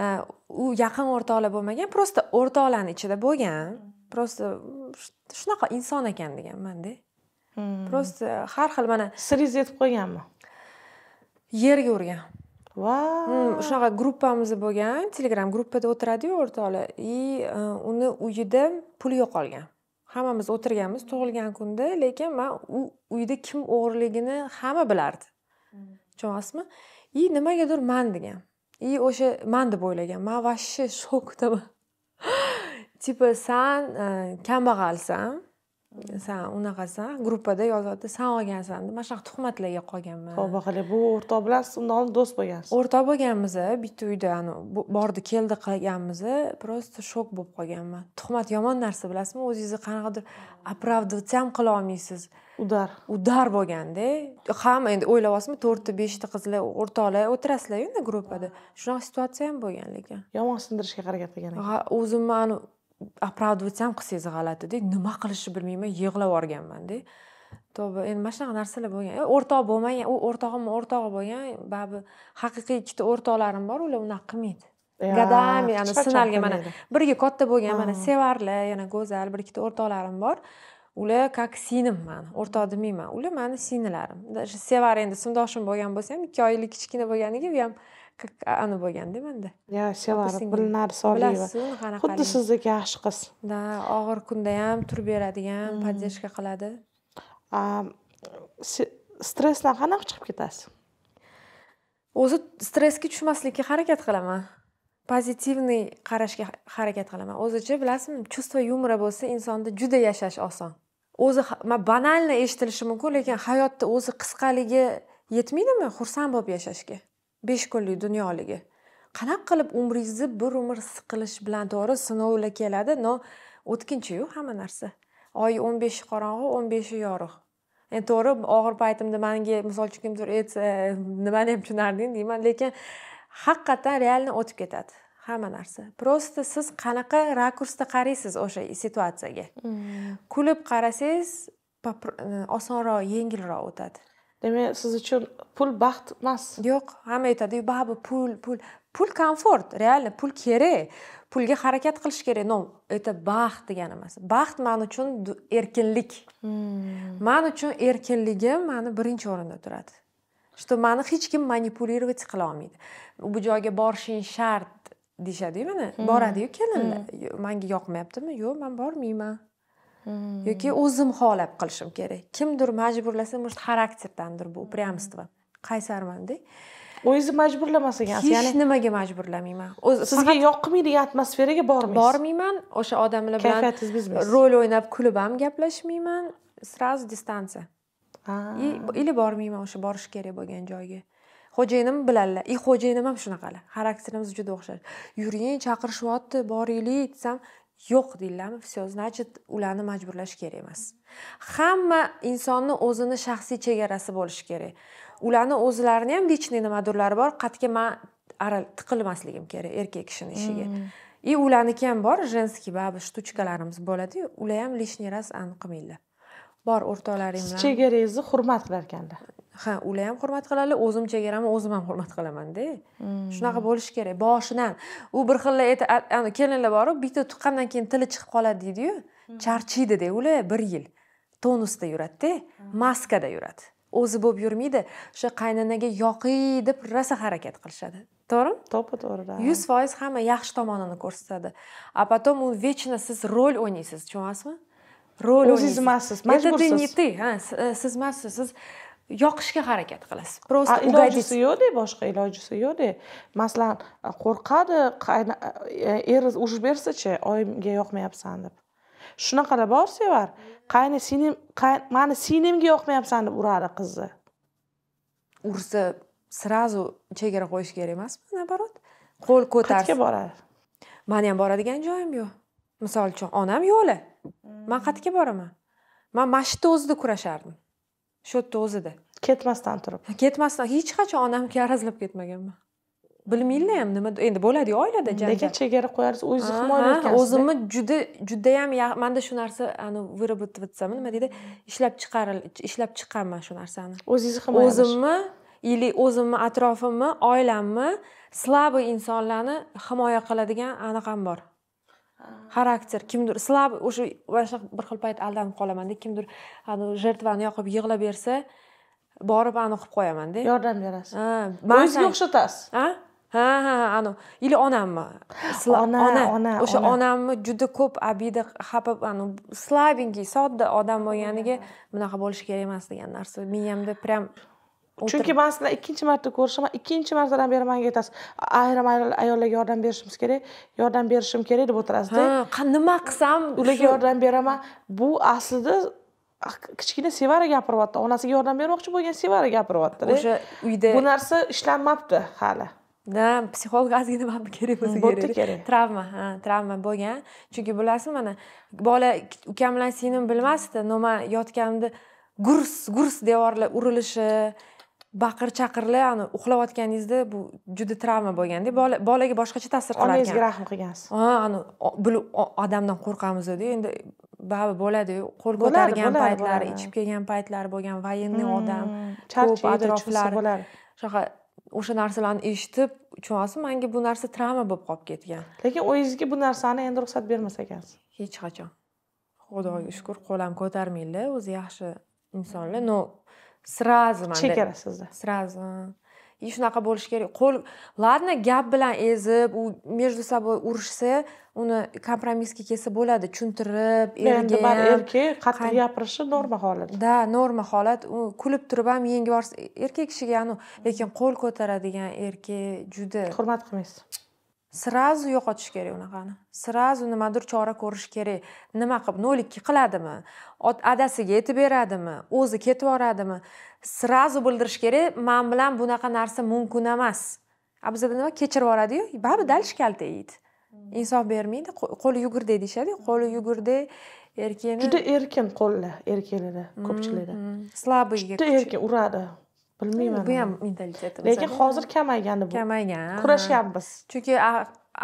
Э, u yaqin o'rtoqlar bo'lmagan просто o'rtoqlarni ichida bo'lgan просто shunaqa inson ekan deganmanda просто hmm. har xil mana siringizni yetib qolganmi yerga urgan va hmm, shunaqa gruppamiz bo'lgan telegram gruppada o'tiradiyu o'rtoqlar и e, uni uyida pul yo'qolgan hammamiz o'tirganmiz tug'ilgan kunda lekin man u uyda kim o'g'irligini hamma bilardi hmm. tushunyapsizmi и nimagadir man degan и o'sha man deb o'ylagan man вообще shokdaman типа san kambag'alsan san unaqasan gruppada yozadi san olgansan deb mana shunaqa tuhmatlarga qolganman tavba qilib bu o'rtoq bilasiz undan oldin do'st bo'lgansiz o'rtoq bo'lganmiz bitta uyda bordi keldi qilganmiz просто shok bo'lib qolganman tuhmat yomon narsa bilasizmi o'zingizni qanaqadir оправдываться ham qila olmaysiz udar udar bo'lganda ham endi o'ylayapsizmi to'rtta beshta qizlar o'rtoqlar o'tirasizlar endi gruppada shunaqa situatsiya ham bo'lgan lekin yomon sindirishga harakat qilgan ekan o'zimni оправдывать ham qilsangiz g'alatida nima qilishni bilmayman yig'lab yuborganmanda to'g'ri endi mana shunaqa narsalar bo'lgan e, o'rtoq bo'lmagan u o'rtog'imni o'rtog'i bo'lgan baribir haqiqiy ikkita o'rtoqlarim bor ular unaqa qilmaydi годами ana sinalgan mana birga katta bo'lgan mana sevarli yana go'zal bir ikkita o'rtoqlarim bor ular как sinim mani o'rtoq demayman ular mani sinilarim даже sevar endi sindoshim bo'lgan bo'lsa ham ikki oylik kichkina bo'lganiga u ham ana bo'lganda menda yo sevara gulnari soliyeva xuddi sizdek yaxshi qiz да og'ir kunda ham turib beradigan поддержка qiladi stressdan qanaqa chiqib ketasiz o'zi stressga tushmaslikka harakat qilaman pozitivniy qarashga harakat qilaman o'zicha bilasizmi чувство yumora bo'lsa insonda juda yashash oson o'zi banalni eshitilishi mumkin lekin hayotni o'zi qisqaligi yetmaydimi xursand bo'lib yashashga besh kunlik dunyoligi qanaqa qilib umringizni bir umr siqilish bilan to'g'ri sinovlar keladi no o'tkinchiyu hamma narsa oy o'n beshi qorong'u o'n beshi yorug' endi to'g'ri og'ir paytimda manga misol uchun kimdir aytsa e, nimani ham tushunarding deyman lekin haqiqatdan realni o'tib ketadi hamma narsa просто siz qanaqa rakursda qaraysiz o'sha situatsiyaga mm. kulib qarasangiz e, osonroq yengilroq o'tadi demak siz uchun pul baxt emas yo'q hamma aytadiyu baribir pul pul pul komfort реально pul kerak pulga harakat qilish kerak но это baxt degani emas baxt man uchun erkinlik hmm. man uchun erkinligim mani birinchi o'rinda turadi что mani hech kim manipulировать qila olmaydi bu joyga borishing shart deyishadiyu mana hmm. boradiyu kelinlar hmm. manga yoqmayaptimi yo'q man bormayman yoki o'zim xohlab qilishim kerak kimdir majburlasa может xarakterdandir bu упрямство qaysarmanda o'zingizni majburlamasangiz ya'ni hech nimaga majburlamayman sizga yoqmaydigan atmosferaga bormaysiz bormayman o'sha odamlar bilan rol o'ynab kulib ham gaplashmayman сразу distansiya или bormayman o'sha borish kerak bo'lgan joyga xo'jayinim biladilar и xo'jayinim ham shunaqalar xarakterimiz juda o'xshash yuring chaqirishyapti boraylik desam yo'q deyiladimi все значит ularni majburlash kerak emas hamma insonni o'zini shaxsiy chegarasi bo'lishi kerak ularni o'zlarini ham личный nimadurlari bor qayerga man tiqilmasligim kerak erkak kishini ishiga hmm. и ularniki ham bor женский baribir shtuchkalarimiz bo'ladiyu ular ham лишний раз anavi bor o'rtoqlaring bilan chegarangizni hurmat qilar ekanda ha ular ham hurmat qiladi o'zim chegaraman o'zim ham hurmat qilamanda hmm. shunaqa bo'lishi kerak boshidan u bir xilla kelinlar borib bitta tuqqandan keyin tili chiqib qoladi deydiyu hmm. charchiydida ular bir yil tonusda yuradida hmm. maskada yuradi o'zi bo'lib yurmaydi o'sha qaynanaga yoqiy deb rosa harakat qilishadi to'g'rimi to'ppa to'g'ri yuz foiz hamma yaxshi tomonini ko'rsatadi а потом u вечно siz rol o'ynaysiz tushunyapsizmi rol o'zingiz emassiz majbursiz это ты не ты siz emassiz siz yoqishga harakat qilasiz просто ilojisi yo'qda boshqa ilojisi yo'qda masalan qo'rqadi e, eri urib bersachi oyimga yoqmayapsan deb shunaqalar bor sevar qayni singlim mani singlimga yoqmayapsan deb uradi qizni ursa сразу chegara qo'yish kerak emasmi наоборот qo'l ko'tarib qayerga boradi mani ham boradigan joyim yo'q misol uchun onam yo'li mm. man qayerga boraman man mashqni o'zida kurashardim shu yerni o'zida ketmasdan turib ketmasdan hech qachon onamga arazlab ketmaganman bilmaydilar ham nima endi bo'ladiyu oilada janjal lekin chegara qo'yarsiz o'zingizni himoya ekansiz o'zimni juda judayam manda shu narsa выработаться nima deydi ishlab chiqaril ishlab chiqqanman shu narsani o'zingizni himoya o'zimni или o'zimni atrofimni oilamni слабый insonlarni himoya qiladigan anaqam bor xarakter kimdir slab o'sha mana shunaqa bir xil payt aldanib qolamanda kimdir jertvani yoqib yig'lab bersa borib ani qilib qo'yamanda yordam berasiz o'zingizga o'xshatasiz ha ha ha anavi или onammi ona ona o'sha onamni juda ko'p обида xafa anavi слабенький sodda odam bo'lganiga bunaqa bo'lishi kerak emas degan narsa miyamda прям chunki man sizlar ikkinchi marta ko'rishaman ikkinchi martadan beri manga aytasiz ayrim ayollarga yordam berishimiz kerak yordam berishim kerak deb o'tirasizda ha nima qilsam ularga yordam beraman bu aslida kichkina sevara gapiryapti onasiga yordam bermoqchi bo'lgan sevara gapiryapti o'sha uyda bu narsa ishlanmabdi hali da psixolog ozgina ham kerak bo'lsa kerak travma ha travma bo'lgan chunki bilasizmi mana bola ukam bilan singlim bilmasdi nima yotganimda gurs gurs devorlar urilishi baqir chaqirlar ani uxlayotganingizda bu juda travma bo'lganda bolaga boshqacha ta'sir qilar ekan onangizga rahm qilgansiz ha ani odamdan qo'rqamizda endi baribir bo'ladiyu qo'l ko'targan paytlari ichib kelgan paytlari bo'lgan военный hmm, odam ko'p atroflar shunaqa o'sha narsalarni eshitib tushunyapsizmi manga bu narsa travma bo'lib qolib ketgan lekin o'zingizga bu narsani endi ruxsat bermas ekansiz hech qachon xudoga shukur qo'l ham ko'tarmanglar o'zi yaxshi insonlar но sразу manda chegarasizda sразу и shunaqa bo'lishi kerak qo'l ладно gap bilan ezib u между собой urishsa uni kompromissga kelsa bo'ladi tushuntirib endi erkak qattiq gapirishi norma holat да norma holat u kulib turib ham yengib yuborsa erkak kishiga anavi lekin qo'l ko'taradigan erkak juda hurmat qilmaysiz srazu yo'qotish kerak unaqani srazu nimadir chora ko'rish kerak nima qilib no'likki qiladimi adasiga yetib beradimi o'zi ketib yuboradimi srazu bildirish kerak man bilan bunaqa narsa mumkin emas a bizada nima kechirib yuboradiyu baribir дальше kalta yeydi mm. insof bermaydi qo'li yugurdi deyishadiku mm. qo'li yugurdi erkini juda erkin qo'llar erkinini mm-hmm. ko'pchilikda слабый juda erkin uradi bilmayman bu ham mentalitet lekin hozir kamaygandi bu kamaygan kurashyapmiz chunki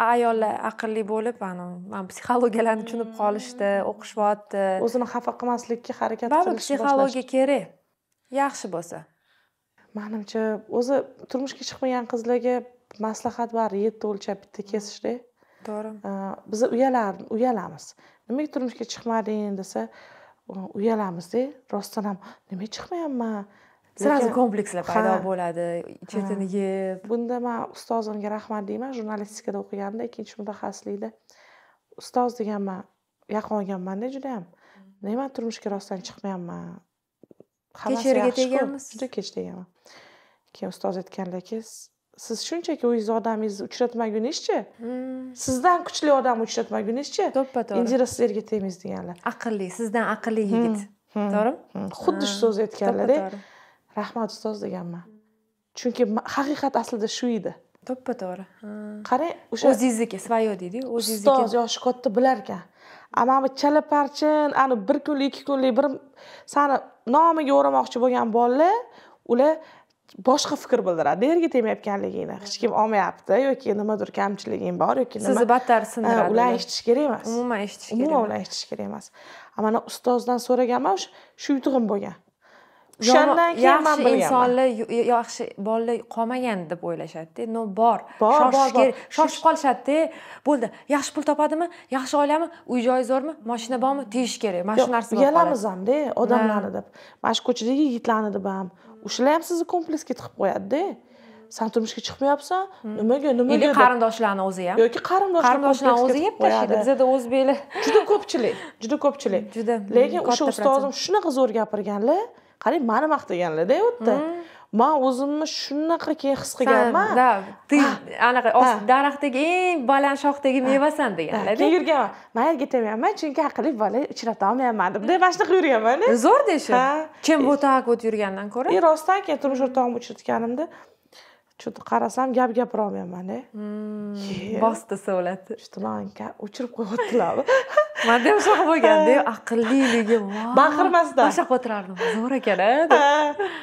ayollar aqlli bo'lib anavi psixologiyalarni tushunib hmm. qolishdi o'qishyapti o'zini xafa qilmaslikka harakat qilish psixologiya kerak yaxshi bo'lsa manimcha o'zi turmushga chiqmagan qizlarga maslahat bari yetti o'lchab bitta kesishda hmm, to'g'ri biz uyalar uyalamiz nimaga turmushga chiqmading desa uyalamiz uyalamizda rostdan ham nimaga chiqmayapman сразу komplekslar paydo bo'ladi chetini yeb bunda man ustozimga rahmat deyman jurnalistikada o'qiganimda ikkinchi mutaxassislikda ustoz degan man yaqin olganmanda judayam hmm. nima turmushga rostdan chiqmayapman kechirga teganmisiz juda kech teganman keyin ustoz aytganlarki siz shunchaki o'zingizni odamingizni uchratmaguningizchi hmm. sizdan kuchli odam uchratmaguningizchi to'ppa to'g'ri indira sizlarga tegmaysiz deganlar aqlli sizdan aqlli hmm. yigit to'g'rimi xuddi shu so'zni aytganlarda rahmat ustoz deganman chunki haqiqat aslida shu edi to'ppa to'g'ri qarang o'sha o'zizniki свое deydiyu ustoz yoshi katta bilar ekan a mana bu chala parchin ani bir kunlik ikki kunlik bir sani nomiga o'ramoqchi bo'lgan bolalar ular boshqa fikr bildiradi nerga tegmayotganligingni hech kim olmayapti yoki nimadir kamchiliging bor yoki nima sizni battar sindiradi ularni eshitish kerak emas umuman eshitish kerak umuman ularni eshitish kerak emas mana ustozdan so'raganman o'sha shu yutug'im bo'lgan o'shandan keyin man bilganman insonlar yaxshi bolalar qolmagan deb o'ylashadida no bor bor shoshib qolishadida bo'ldi yaxshi pul topadimi yaxshi oilami uy joyi zo'rmi moshina bormi deyish kerak mana shu narsa uyalamiz hamda odamlarni deb mana shu ko'chadagi yigitlarni deb ham o'shalar ham sizni kompleksga tiqib qo'yadida san turmushga chiqmayapsan hmm. nimaga nimaga или qarindoshlarni o'zi ham yoki qarindoshlar qarindoshlarni o'zi yeb tashlaydi bizada o'zbeklar juda ko'pchilik juda ko'pchilik juda lekin o'sha ustozim shunaqa zo'r gapirganlar qarang mani maqtaganlarda u yerda mm. man o'zimni shunaqa keyin his qilganman да ты anaqa daraxtdagi eng baland shoxdagi mevasan deganlar keyin yurganman man yerga yetamayapman chunki aqlli bola uchrata olmayapman deb mana shunaqa yurganmanda zo'rda shu kim bu так вот yurgandan ko'ra и e, rostdan keyin turmush o'rtog'imni uchratganimda shu qarasam gap gapira olmayman hmm, bosdi so'lati shularni o'chirib qo'yyaptilarmi manda ham shunaqa bo'lganda aqlliligi baqirmasdan man shunaqa o'tirardim zo'r ekan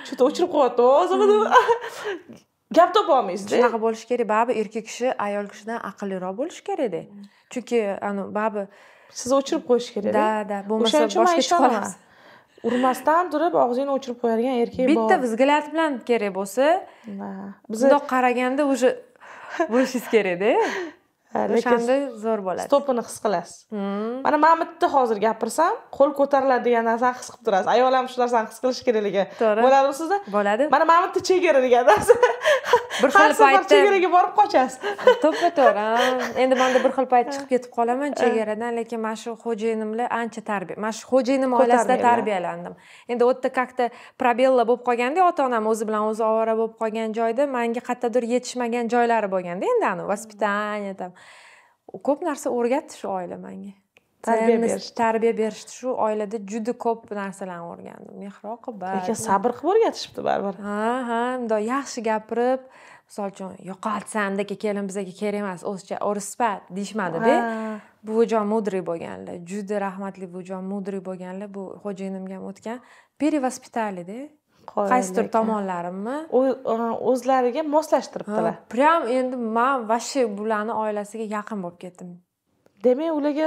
shu o'chirib qo'yyapti o'zimni hmm. gap topolmaysizda shunaqa bo'lishi kerak baribir erkak kishi ayol kishidan aqlliroq bo'lishi kerakda hmm. chunki baribir siz o'chirib qo'yish kerak да да bo'lmasa boshga chiqa olasiz urmasdan turib og'zingni o'chirib qo'yadigan erkak bor bitta vizgilat bilan kerak bo'lsa bundoq qaraganda уже bo'lishingiz kerakda o'shanda zo'r bo'ladi stopini his qilasiz hmm. mana mana bitta hozir gapirsam qo'l ko'tariladi degan narsani his qilib turasiz ayol ham shu narsani his qilishi kerakligi to'g'ri bo'ladimi sizda bo'ladi mana mana bitta chegara degan narsa bir xil paytda chegaraga borib qochasiz to'ppa to'g'ri endi manda bir xil payt chiqib ketib qolaman eh. chegaradan lekin mana shu xo'jayinimlar ancha tarbiya mana shu xo'jayinim oilasida tarbiyalandim endi u yerda как то пробелла bo'lib qolganda ota onam o'zi bilan o'zi ovora bo'lib qolgan joyda manga qayerdadir yetishmagan joylari bo'lganda endi anavi воспитание там ko'p narsa o'rgatdi shu oila menga tarbiya berish tarbiya berishni shu oilada juda ko'p narsalarni o'rgandim mehr oqibat lekin sabr qilib o'rgatishibdi baribir ha ha mundoq yaxshi gapirib misol uchun yo'qotsan deka kelin bizaga kerak emas o'zcha oruspat deyishmadida buvijon mudriy bo'lganlar juda rahmatli buvijon mudriy bo'lganlar bu xo'jayinimga ham o'tgan qaysi qaysidir tomonlarimni o'zlariga moslashtiribdilar prям endi man вообще bularni oilasiga yaqin bo'lib ketdim demak ularga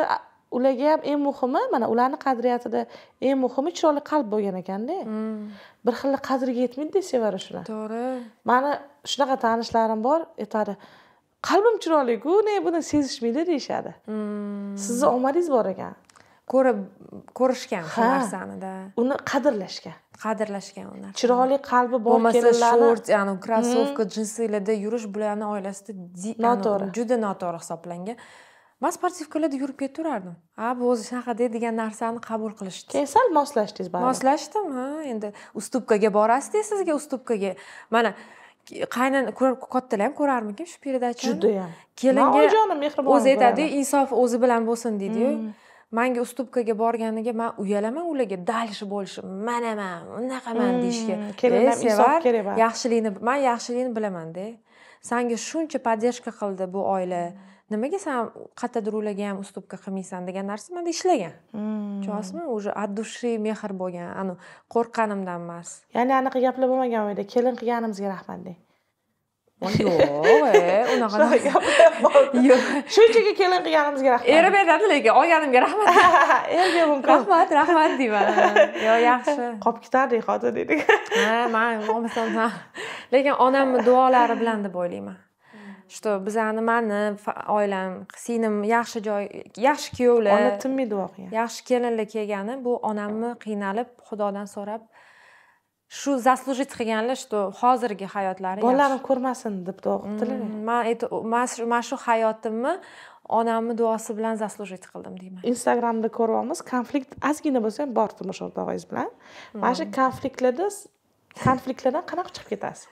ularga ham eng muhimi mana ularni qadriyatida eng muhimi chiroyli qalb bo'lgan ekanda hmm. bir xilla qadriga yetmaydida sevara shular to'g'ri mani shunaqa tanishlarim bor aytadi qalbim chiroyliku ne buni sezishmaydi deyishadi hmm. sizni omadingiz bor ekan ko'rib ko'rishgan shu narsanida uni qadrlashgan qadrlashgan uni chiroyli qalbi bor bo'lmasa krossovka hmm. jinsilarda yurish bularni oilasida noto'g'ri juda noto'g'ri hisoblangan man sportivkalarda yurib ketib turardim a bu o'zi shunaqa degan narsani qabul qilishdi keyin sal moslashdingiz baribir moslashdim ha endi ustupkaga borasizda sizga ustupkaga mana qaynan kattalar ham ko'rarmikin shu передачani judayam kelinga oyijonim mehribon o'zi aytadiyu insof o'zi bilan bo'lsin deydiyu hmm. manga ustupkaga borganiga man uyalaman ularga дальше больше manaman unaqaman hmm, deyishga kelinlar e, insof kerak yaxshilikni man yaxshilikni bilamanda sanga shuncha поддержка qildi bu oila nimaga san qayta duruvlarga ham ustupka qilmaysan degan narsa manda ishlagan tushunyapsizmi hmm. уже от души mehr bo'lgan ani qo'rqqanimdan emas ya'ni anaqa gaplar bo'lmagan uyda kelin qilganimizga rahmat deng yo'q unaqa yo'q shunchaki kelin qilganimizga rahmat eri aytadi lekin olganimga rahmat erga mumkin rahmat rahmat deyman yo yaxshi qolib ketardik hozir dedik ha man olmasam lekin onamni duolari bilan deb o'ylayman что bizani mani oilam singlim yaxshi joy yaxshi kuyovlar ona tinmaydi voqea yaxshi kelinlar kelgani bu onamni qiynalib xudodan so'rab shu заслужить qilganlar что hozirgi hayotlari bolalarim ko'rmasin deb duo qilibdilar man mm, mana shu hayotimni onamni duosi bilan заслужить qildim deyman instagramda ko'ryapmiz konflikt ozgina bo'lsa ham bor turmush o'rtog'ingiz bilan mana shu mm. konfliktlarda konfliktlardan qanaqa chiqib ketasiz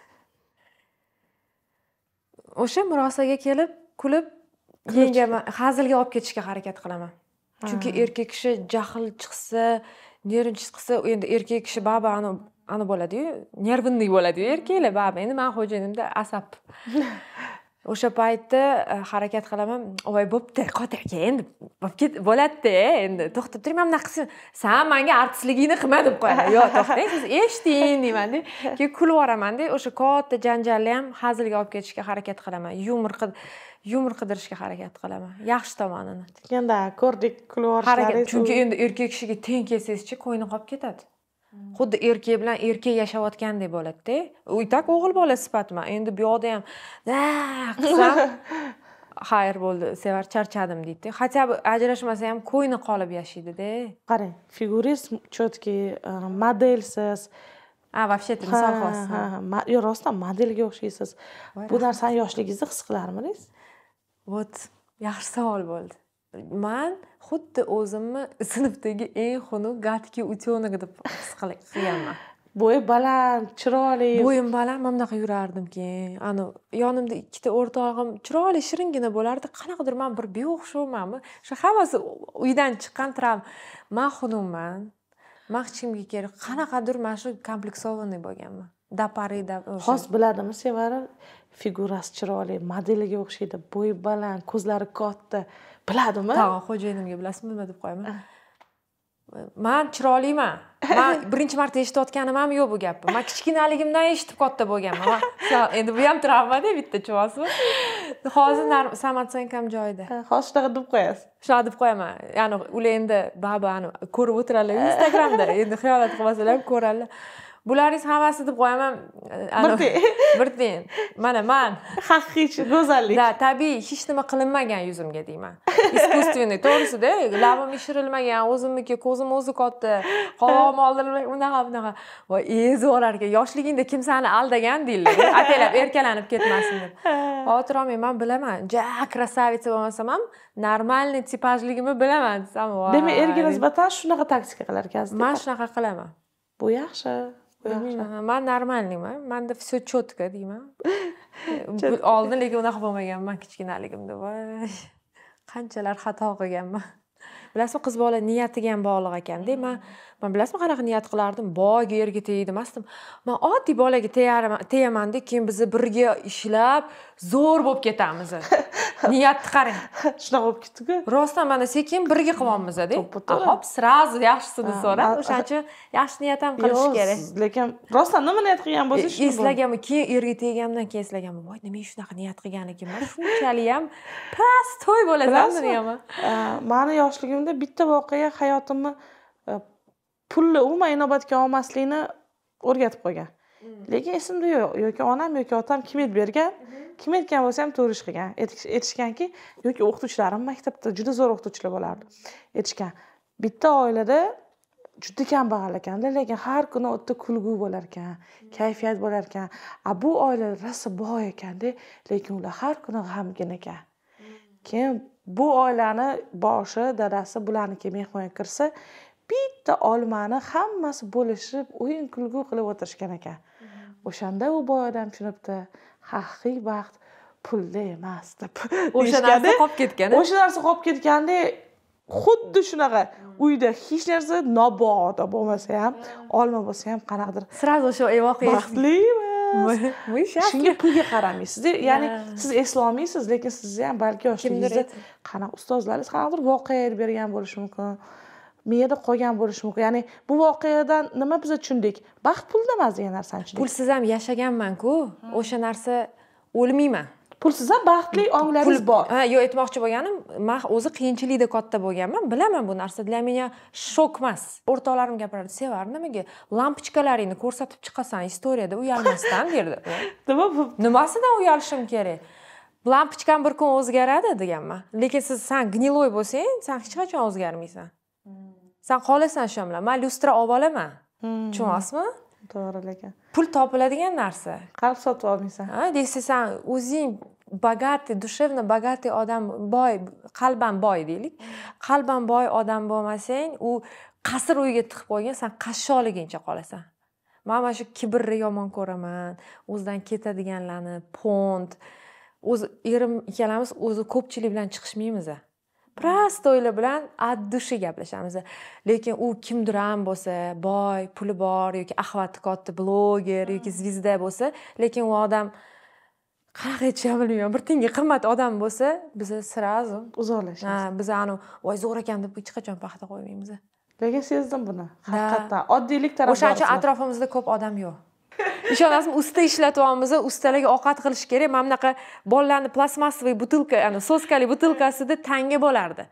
o'sha murosaga kelib kulib yengama hazilga olib ketishga harakat qilaman chunki erkak kishi jahl chiqsa nervim chiqsa endi erkak kishi baribir anavi ani bo'ladiyu nervinniy bo'ladiyu erkaklar baribir endi mani xo'jayinimda asab o'sha paytda e, harakat qilaman voy bo'pti aka endi bo'lib bo'ladida endi to'xtab turing mana bunaqa san manga artistligingni qilma deb qo'yaman yo'q to'xtang siz eshiting deymanda keyin kulib yuboramanda o'sha katta janjalni ham hazilga olib ketishga harakat qilaman yumor yumor qidirishga harakat qilaman yaxshi tomonini endi ko'rdik kulib yuborishlaringiz chunki endi erkak kishiga teng kelsangizchi ko'ngli qolib ketadi xuddi erkak bilan erkak yashayotgandek bo'ladida u и так o'g'il bola sifatman endi bu yoqda ham qilsam xayr bo'ldi sevar charchadim deydida хотя бы ajrashmasa ham ko'ngli qolib yashaydida qarang figurist четкий e, modelsiz a вообще ты misol qilyapsan rostdan modelga o'xshaysiz bu narsani yoshligingizda his qilarmidingiz вот yaxshi savol bo'ldi man xuddi o'zimni sinfdagi eng xunuk гадкий utenok deb his qilganman bo'yi baland chiroyli bo'yim baland mana bunaqa yurardim keyin ani yonimda ikkita o'rtog'im chiroyli shiringina bo'lardi qanaqadir man bir beo'xshovmanmi o'sha hammasi uydan chiqqan tram man xunukman man hech kimga kerak qanaqadir mana shu kompleksovanniy bo'lganman до пары до hozir biladimi sevara figurasi chiroyli modeliga o'xshaydi bo'yi baland ko'zlari katta biladimi ha xo'jayinimga bilasizmi nima deb qo'yaman ah. man chiroyliman man birinchi marta eshitayotganim ham yo'q bu gapni man kichkinaligimdan eshitib katta bo'lganman endi bu ham travmada bitta tushunyapsizmi hozir самооценкам joyida hozir shunaqa deb qo'yasiz shunaqa deb qo'yaman ya'ni ular endi baba ko'rib o'tiradilar instagramda endi xiyonat qilmasalar ham ko'radilar bularingiz hammasi deb qo'yaman bir tiyin bir tiyin mana man haqiqiy go'zallik да tabiiy hech nima qilinmagan yuzimga deyman искусственный to'g'risida labim ishirilmagan o'zimniki ko'zim o'zi katta qovog'im oldirilmagan unaqa bunaqa voy e ekan yoshligingda kim sani aldagan deydilar ataylab erkalanib ketmasin deb xavotir olmang man bilaman ja krasavitsa bo'lmasam ham нормальный tipajligimni bilaman desam demak erga nisbatan shunaqa taktika qilar ekansiz man shunaqa qilaman bu yaxshi man normalniman manda все четко deyman oldin lekin unaqa bo'lmaganman kichkinaligimda voy qanchalar xato qilganman bilasizmi qiz bola niyatiga ham bog'liq ekanda man man bilasizmi qanaqa niyat qilardim boyga erga tegay demasdim man oddiy bolaga tegamanda keyin biz birga ishlab zo'r bo'lib ketamiz niyatni qarang shunaqa bo'lib ketdiku rostdan mana sekin birga qilyapmizda hop сразу yaxshisini so'rab o'shaning uchun yaxshi niyat ham qilish kerak lekin rostdan nima niyat qilgan bo'lsa shu eslaganmi keyin erga teganimdan keyin eslaganman voy nima shunaqa niyat qilgan ekanman shunchalik ham past to'y bo'ladi deganman mani yoshligimda endi bitta voqea hayotimni e, pulni umuman inobatga olmaslikni o'rgatib qo'ygan mm. lekin esimda yo'q yoki onam yoki otam kim aytib bergan mm-hmm. kim aytgan bo'lsa ham to'g'ri ish qilgan aytishganki yoki o'qituvchilarim maktabda juda zo'r o'qituvchilar bo'lardi aytishgan bitta oilada juda kambag'al ekanda lekin har kuni u yerda kulgu bo'lar ekan mm-hmm. kayfiyat bo'lar ekan a bu oila rosa boy ekanda lekin ular har kuni g'amgin ekan mm. keyin bu oilani boshi dadasi bularniki mehmonga kirsa bitta olmani hammasi bo'lishib o'yin kulgu qilib o'tirishgan ekan mm-hmm. o'shanda u boy odam tushunibdi haqiqiy baxt pulda emas deb o'sha narsa qolib ketgan o'sha narsa qolib ketganda xuddi shunaqa mm. uyda hech narsa nobodo bo'lmasa ham mm. olma bo'lsa ham qanaqadir сразу o'sha voqea baxtliman мы счастливы pulga qaramaysiz ya'ni siz eslolmaysiz lekin sizni ham balki yoshligingizda qanaqa ustozlaringiz qanaqadir voqea yuz bergan bo'lishi mumkin miyada qolgan bo'lishi mumkin ya'ni bu voqeadan nima biz tushundik baxt pulda emas degan narsani tushundik pulsiz ham yashaganmanku o'sha narsa o'lmayman pulsiz ham baxtli onglaringiz bor ha yo'q aytmoqchi bo'lganim man o'zi qiyinchilikda katta bo'lganman bilaman bu narsa для меня shok emas o'rtoqlarim gapiradi sevar nimaga lampochkalaringni ko'rsatib chiqasan istoriyada uyalmasdan derdi nima bu nimasidan uyalishim kerak lampochkam bir kun o'zgaradi deganman lekin siz san gniloy bo'lsang san hech qachon o'zgarmaysan hmm. san qolasan shu bilan man lyustra olib olaman hmm. tushunyapsizmi to'g'rilagan pul topiladigan narsa qalb sotib olmaysan ha desasan o'zing bogati душевно богатый odam boy qalban boy deylik qalban boy odam bo'lmasang u qasr uyga tiqib qolgan san qashshoqligingcha qolasan man mana shu kibrni yomon ko'raman o'zidan ketadiganlarni pont o'zi erim ikkalamiz o'zi ko'pchilik bilan chiqishmaymiz prostoyla bilan от души gaplashamiz lekin u kimdir ham bo'lsa boy puli bor yoki axlati katta bloger hmm. yoki звезда bo'lsa lekin u odam qanaqa aytishni bilmayman bir tiyinga qimmat odam bo'lsa biz сразу uzoqlashamiz biz anavi voy zo'r ekan deb hech qachon paxta qo'ymaymiz lekin sezdim buni haqiqatdan oddiylik tarafdan o'shaning uchun atrofimizda ko'p odam yo'q ishonasizmi usta ishlatyapmiz ustalarga ovqat qilish kerak mana bunaqa bolalarni plasmassoviy butilka ana soskali butilkasida tanga bo'lardi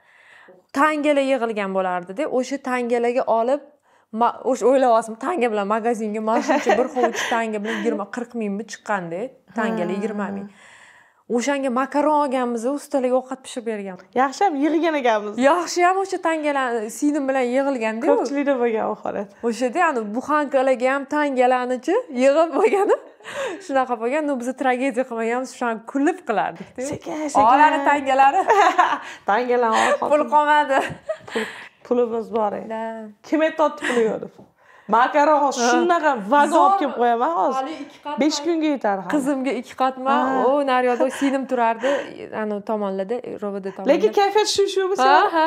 tangalar yig'ilgan bo'lardida o'sha tangalarga olib o'sha o'ylayapsizmi tanga bilan magazinga mana shuncha bir hovuch tanga bilan yigirma qirq mingmi chiqqanda tangalar yigirma ming o'shanga makaron olganmiz ustalarga ovqat pishirib bergan yaxshi ham yig'gan ekanmiz yaxshi ham o'sha tangalarni singlim bilan yig'ilganda ko'pchilikda bo'lgan u holat o'shada ani buxankalarga ham tangalarnichi yig'ib bo'lgani shunaqa bo'lgan ну biza tragediya qilmaganmiz shunaqa kulib qilardik sekin sekin tangalari tangalar pul qolmadi pulimiz bor edi kim aytyapti pul yo'q deb makaron hozir shunaqa vagon olib kelib qo'yaman hozir besh kunga yetar qizimga ikki qatma u nariyoqda singlim turardi anavi tomonlarda rovd tomon lekin kayfiyat shu shu bo'lsa ha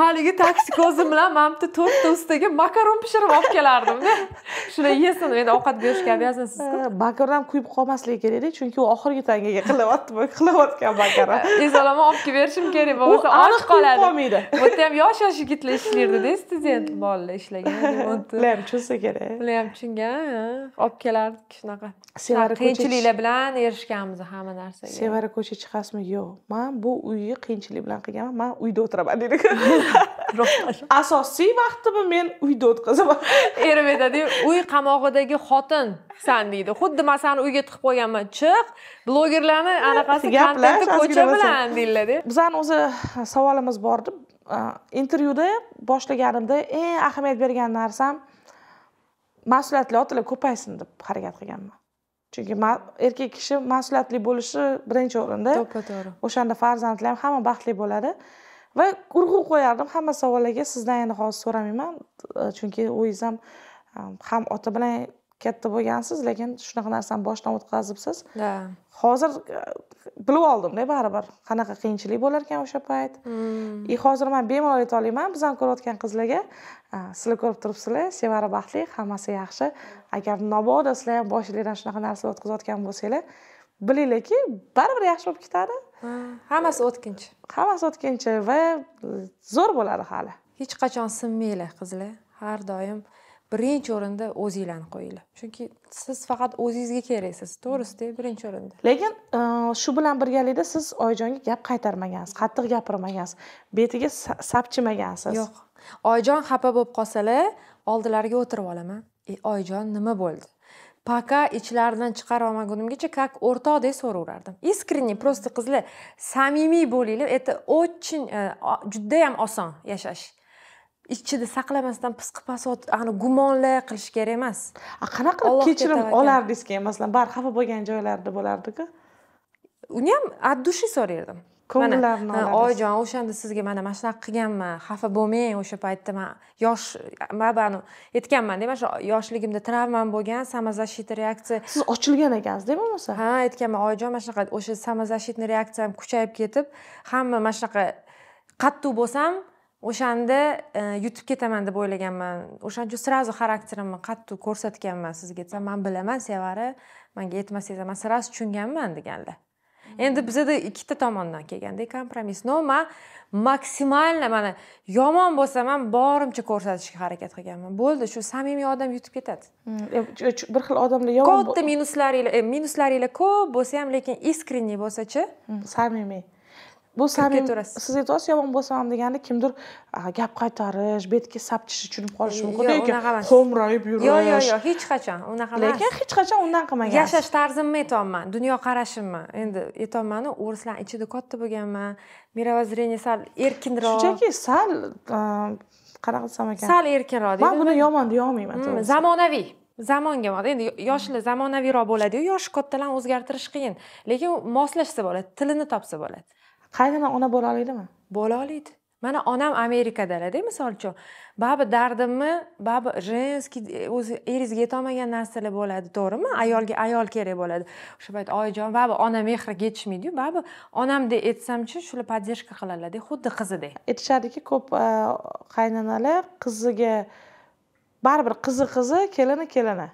haligi taksi ko'zim bilan mana bitta to'rtta ustaga makaron pishirib olib kelardimda shular yesin endi ovqat berishga обязанностьsizku makaron ham kuyib qolmasligi kerakda chunki u oxirgi tangaga qilyapti qilayotgan makaron ezolama olib kelib berishim kerak bo'lmasa och qoladi qolmaydi bu yerda ham yosh yosh yigitlar ishlaydida student bolalar ishlagan shunisi kerak bular ham tushungan olib kelardik shunaqa sevara qiyinchiliklar bilan erishganmiz hamma narsaga sevara ko'cha chiqasizmi yo'q man bu uyni qiyinchilik bilan qilganman man uyda o'tiraman deydi asosiy vaqtimni men uyda o'tkazaman erim aytadiyu uy qamog'idagi xotinsan deydi xuddi man sani uyga tiqib qo'yganman chiq blogerlarni anaqasi kontenti ko'cha bilan deydilarda bizani o'zi savolimiz bor intervyuda boshlaganimda eng ahamiyat bergan narsam mas'uliyatli otalar ko'paysin deb harakat qilganman chunki erkak kishi mas'uliyatli bo'lishi birinchi o'rinda to'ppa to'g'ri o'shanda farzandlar ham hamma baxtli bo'ladi va urg'u qo'yardim hamma savollarga sizdan endi hozir so'ramayman chunki o'zingiz ham ham ota bilan katta bo'lgansiz lekin shunaqa narsani boshdan o'tkazibsiz да hozir e, bilib oldimda baribir qanaqa qiyinchilik bo'lar ekan o'sha payt hmm. и hozir man bemalol olaman bizani ko'rayotgan qizlarga sizlar ko'rib turibsizlar sevara baxtli hammasi yaxshi agar mabodo sizlar ham boshinglardan shunaqa narsa o'tkazayotgan bo'lsanglar bilinglarki baribir yaxshi bo'lib ketadi hammasi o'tkinchi hammasi o'tkinchi va e, zo'r bo'ladi hali hech qachon sinmanglar qizlar har doim birinchi o'rinda o'zinglarni qo'yinglar chunki siz faqat o'zingizga keraksiz to'g'risida birinchi o'rinda lekin e, shu bilan birgalikda siz oyijonga gap qaytarmagansiz qattiq gapirmagansiz betiga sapchimagansiz yo'q oyijon xafa bo'lib qolsalar oldilariga o'tirib olaman e oyijon nima bo'ldi пока ichlaridan chiqara olmagunimgacha как o'rtoqdek so'raverardim искренне просто qizlar samimiy bo'linglar это очень e, judayam oson yashash ichida saqlamasdan pisqi pasot ani gumonlar qilish kerak emas qanaqa qilib kechirim olardingiz keyin masalan baribir xafa bo'lgan joylarida bo'lardiku uni ham от души so'rardim ko'ngillarni oyijon o'shanda sizga mana mana shunaqa qilganman xafa bo'lmang o'sha paytda man yosh man aytganmanda mana shu yoshligimda travmam bo'lgan самозащитный reaksiya siz ochilgan ekansizda bo'lmasa ha aytganman oyijon mana shunaqa o'sha самозащитный reaksiyam kuchayib ketib hamma mana shunaqa qattiq bo'lsam o'shanda e, yutib ketaman deb o'ylaganman o'shaning uchun сразу xarakterimni qattiq ko'rsatganman sizga desam man bilaman sevara manga aytmasangiz man сразу tushunganman deganlar endi hmm. bizada ikkita tomondan kelganda kompromiss но man maksimalni mana yomon bo'lsam ham borimcha ko'rsatishga harakat qilganman bo'ldi shu samimiy odam yutib ketadi hmm, bir xil odamda yomon katta minuslaringlar e, minuslaringlar ko'p bo'lsa ham lekin искренний bo'lsachi hmm, samimiy bu sabin siz yomon bo'lsam deganda kimdir gap qaytarish betga sapchish tushunib qolishi mumkin yoki xo'mrayib yurish yo'q yo'q yo'q hech qachon unaqa emas lekin hech qachon undan qilmagan yashash tarzimni aytyapman dunyoqarashimni endi aytyapmanu o'rislarni ichida katta bo'lganman мировоззрение sal erkinroq shunchaki sal e, qanaqa desam ekan sal erkinroq deydi man buni yomon deya olmayman hmm, zamonaviy zamonga moda endi yoshlar zamonaviyroq bo'ladiyu yoshi kattalarni o'zgartirish qiyin lekin moslashsa bo'ladi tilini topsa bo'ladi qaytadan ona bo'la oladimi bo'la oladi mana onam amerikadalarda misol uchun baribir dardimni baribir женский e, o'zi eringizga yetolmagan narsalar bo'ladi to'g'rimi ayolga ayol kerak bo'ladi o'sha payt oyijon baribir ona mehri yetishmaydiyu baribir onamdek aytsamchi shular поддержка qiladilarda xuddi qizidek aytishadiki ko'p e, qaynonalar qiziga baribir qizi qizi kelini kelini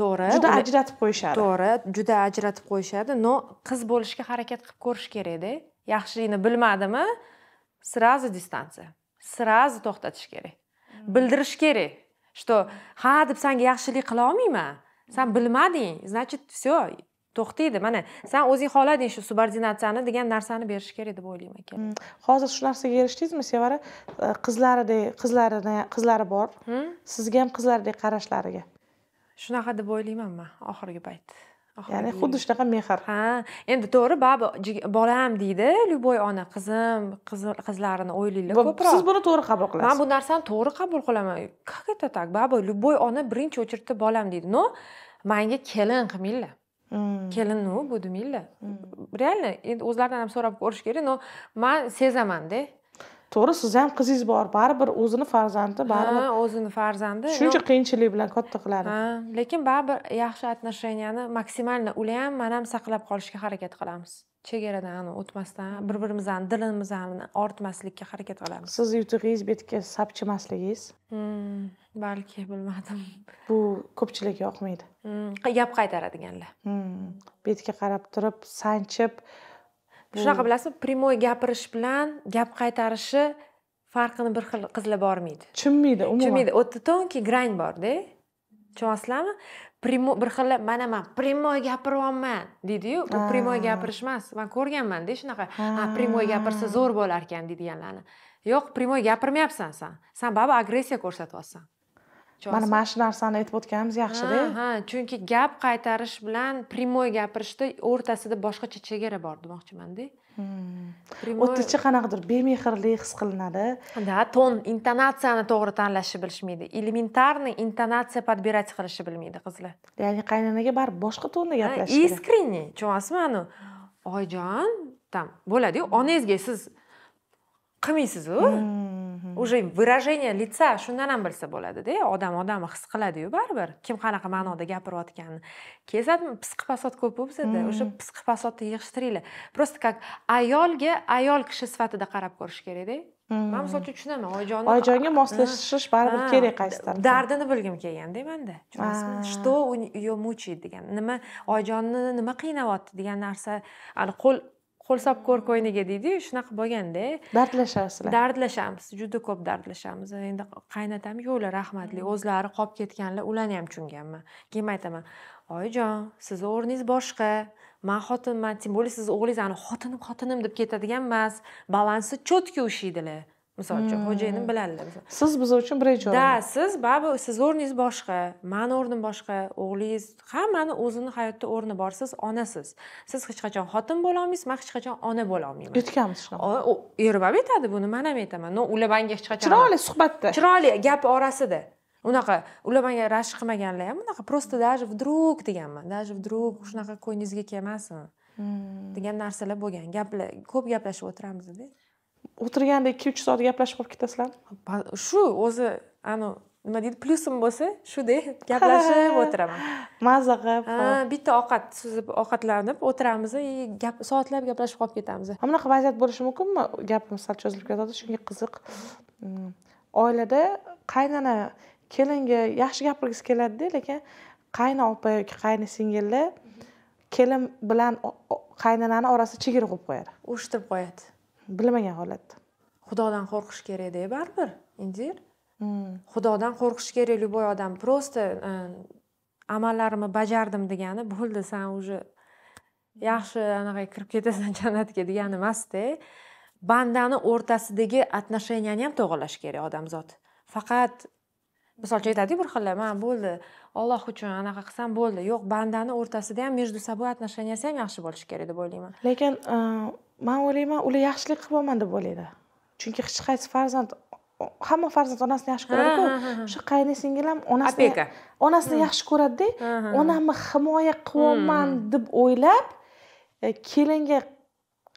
to'g'ri juda ajratib qo'yishadi to'g'ri juda ajratib qo'yishadi но qiz bo'lishga harakat qilib ko'rish kerakda yaxshilikni bilmadimi сразу distansiya сразу to'xtatish kerak bildirish kerak что ha deb sanga yaxshilik qila olmayman san bilmading значит все to'xtaydi mana san o'zing xohlading shu subordinatsiyani degan narsani berish kerak deb o'ylayman aka mm, hozir shu narsaga erishdingizmi sevara e, qizlaridek qizlarini qizlari bor hmm? sizga ham qizlardek qarashlariga shunaqa deb o'ylayman man oxirgi payt ya'ni xuddi shunaqa mehr ha endi to'g'ri baribir bolam deydi любой ona qizim qizlarini o'ylanglar ko'proq siz buni to'g'ri qabul qilasiz man bu narsani to'g'ri qabul qilaman как это так baribir любой ona birinchi очередьda bolam deydi но manga kelin qilmanglar hmm. kelin bu demanglar реально endi o'zlaridan ham so'rab ko'rish kerak но man sezamanda to'g'ri sizni ham qizingiz bor baribir o'zini farzandi baribir o'zini farzandi shuncha qiyinchilik bilan katta qiladi lekin baribir yaxshi отношенияni maksimalni uli ham man ham saqlab qolishga harakat qilamiz chegaradan o'tmasdan bir birimizni dilimizni ortmaslikka harakat qilamiz siz yutug'ingiz bu yerga sapchimasligingiz hmm, balki bilmadim bu ko'pchilikka yoqmaydi hmm, gap qaytaradiganlar hmm, bu yerga qarab turib sanchib shunaqa bilasizmi прямой gapirish bilan gap qaytarishi farqini bir xil qizlar bormaydi tushunmaydi umuman tushunmaydi o'ta тонкий грань borda tushunyapsizlarmi прямой bir xil mana man прямой gapiryapman deydiyu bu прямой gapirish emas man ko'rganmanda shunaqa ha прямой gapirsa zo'r bo'larkan deydiganlarni yo'q прямой gapirmayapsan san san baribir agressiya ko'rsatyapsan mana mana shu narsani aytib o'tganimiz yaxshida ha chunki gap qaytarish bilan прямой gapirishni o'rtasida boshqacha chegara bor demoqchimanda hmm. o'rtacha qanaqadir bemehrlik his qilinadi да ton intonatsiyani to'g'ri tanlashni bilishmaydi элементарный intonatsiya подбирать qilishni bilmaydi qizlar ya'ni qaynonaga baribir boshqa tonda gaplashish kerak искренне tushunyapsizmi oyjon oyijon там bo'ladiyu onangizga siz qilmaysizu hmm. уже выражение лица shundan ham bilsa bo'ladida odam odamni his qiladiyu baribir kim qanaqa ma'noda gapirayotganini keladimi pisqi fasod ko'p bu bizada hmm. o'sha pisqi fasodni yig'ishtiringlar просто как ayolga ayol kishi sifatida qarab ko'rish kerakda hmm. man misol uchun tushunaman oyijonni oyijonga moslashish baribir kerak qaysi tarafdan dardini bilgim kelganda manda tushunasizmi что ее мучает degan nima oyijonni nima qiynayapti degan narsa qo'l qo'lsab ko'r ko'yniga deydiyu shunaqa bo'lganda dardlashasizlar dardlashamiz juda ko'p dardlashamiz endi qaynatam yo'qlar rahmatli mm. o'zlari qolib ketganlar ularni ham tushunganman keyin aytaman oyijon sizni o'rningiz boshqa man xotinman тем более sizni o'g'lingiz ani xotinim xotinim deb ketadigan emas balansi четкий o'shiydilar misol uchun xo'jayinim hmm. biladida siz biz uchun birinchi o'rinda да siz baribir sizni o'rningiz boshqa mani o'rnim boshqa o'g'lingiz hammani o'zini hayotda o'rni bor siz onasiz siz hech qachon xotin bo'lolmaysiz man hech qachon ona bo'lolmayman aytganmiz shunaqa erim ham aytadi buni man ham aytaman no ular manga hech qachon chiroyli suhbatda chiroyli gap orasida unaqa ular manga rashk qilmaganlar ham unaqa просто даже вдруг deganman даже вдруг shunaqa ko'nglingizga kelmasin hmm. degan narsalar bo'lgan gaplar ko'p gaplashib o'tiramizda o'tirganda ikki uch soat gaplashib qolib ketasizlarmi shu o'zi anavi nima deydi plyusim bo'lsa shuda gaplashib o'tiraman maza qilib bitta ovqat suzib ovqatlanib o'tiramiz и gap soatlab gaplashib qolib ketamiz bunaqa vaziyat bo'lishi mumkinmi gapimiz sal cho'zilib ketadi shunga qiziq mm, oilada qaynona kelinga yaxshi gapirgisi keladida lekin qayna opa yoki qayni singillar kelin bilan qaynonani orasida chegara qo'yib qo'yadi urushtirib qo'yadi bilmagan holatda xudodan qo'rqish kerakda baribir indir xudodan qo'rqish kerak любой hmm. odam просто e, amallarimni bajardim degani bo'ldi san уже yaxshi anaqa kirib ketasan jannatga degani emasda bandani o'rtasidagi отношенияni ham to'g'irlash kerak odamzod faqat misol uchun aytadiku bir xilla man bo'ldi olloh uchun anaqa qilsam bo'ldi yo'q bandani o'rtasida ham между собой отношениясi ham yaxshi bo'lishi kerak deb o'ylayman lekin e, man o'ylayman ular yaxshilik qilib deb o'ylaydi chunki hech qaysi farzand hamma farzand onasini yaxshi ko'radiku o'sha qayni singil ham onasini opeka onasini hmm. yaxshi ko'radida onamni himoya qilyapman hmm. deb o'ylab e, kelinga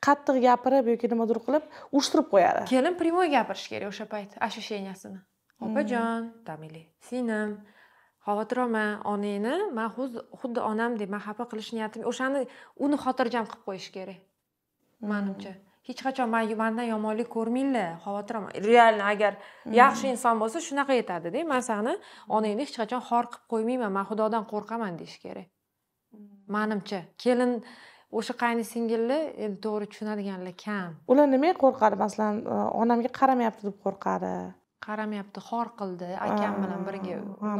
qattiq gapirib yoki nimadir qilib urushtirib qo'yadi kelin прямой gapirishi kerak o'sha payt ощущениясini opajon mm. tamili singlim xavotir olma onangni man xuddi deb man xafa qilish niyatim o'shani uni xotirjam qilib qo'yish kerak manimcha mm. hech qachon man mandan yomonlik ko'rmanglar xavotir olma реально agar mm. yaxshi inson bo'lsa shunaqa aytadida man sani onangni hech qachon xor qilib qo'ymayman man xudodan qo'rqaman deyish kerak manimcha kelin o'sha qaynisingillar endi to'g'ri tushunadiganlar kam ular nimaga qo'rqadi masalan onamga qaramayapti deb qo'rqadi qaramayapti xor qildi akam bilan birga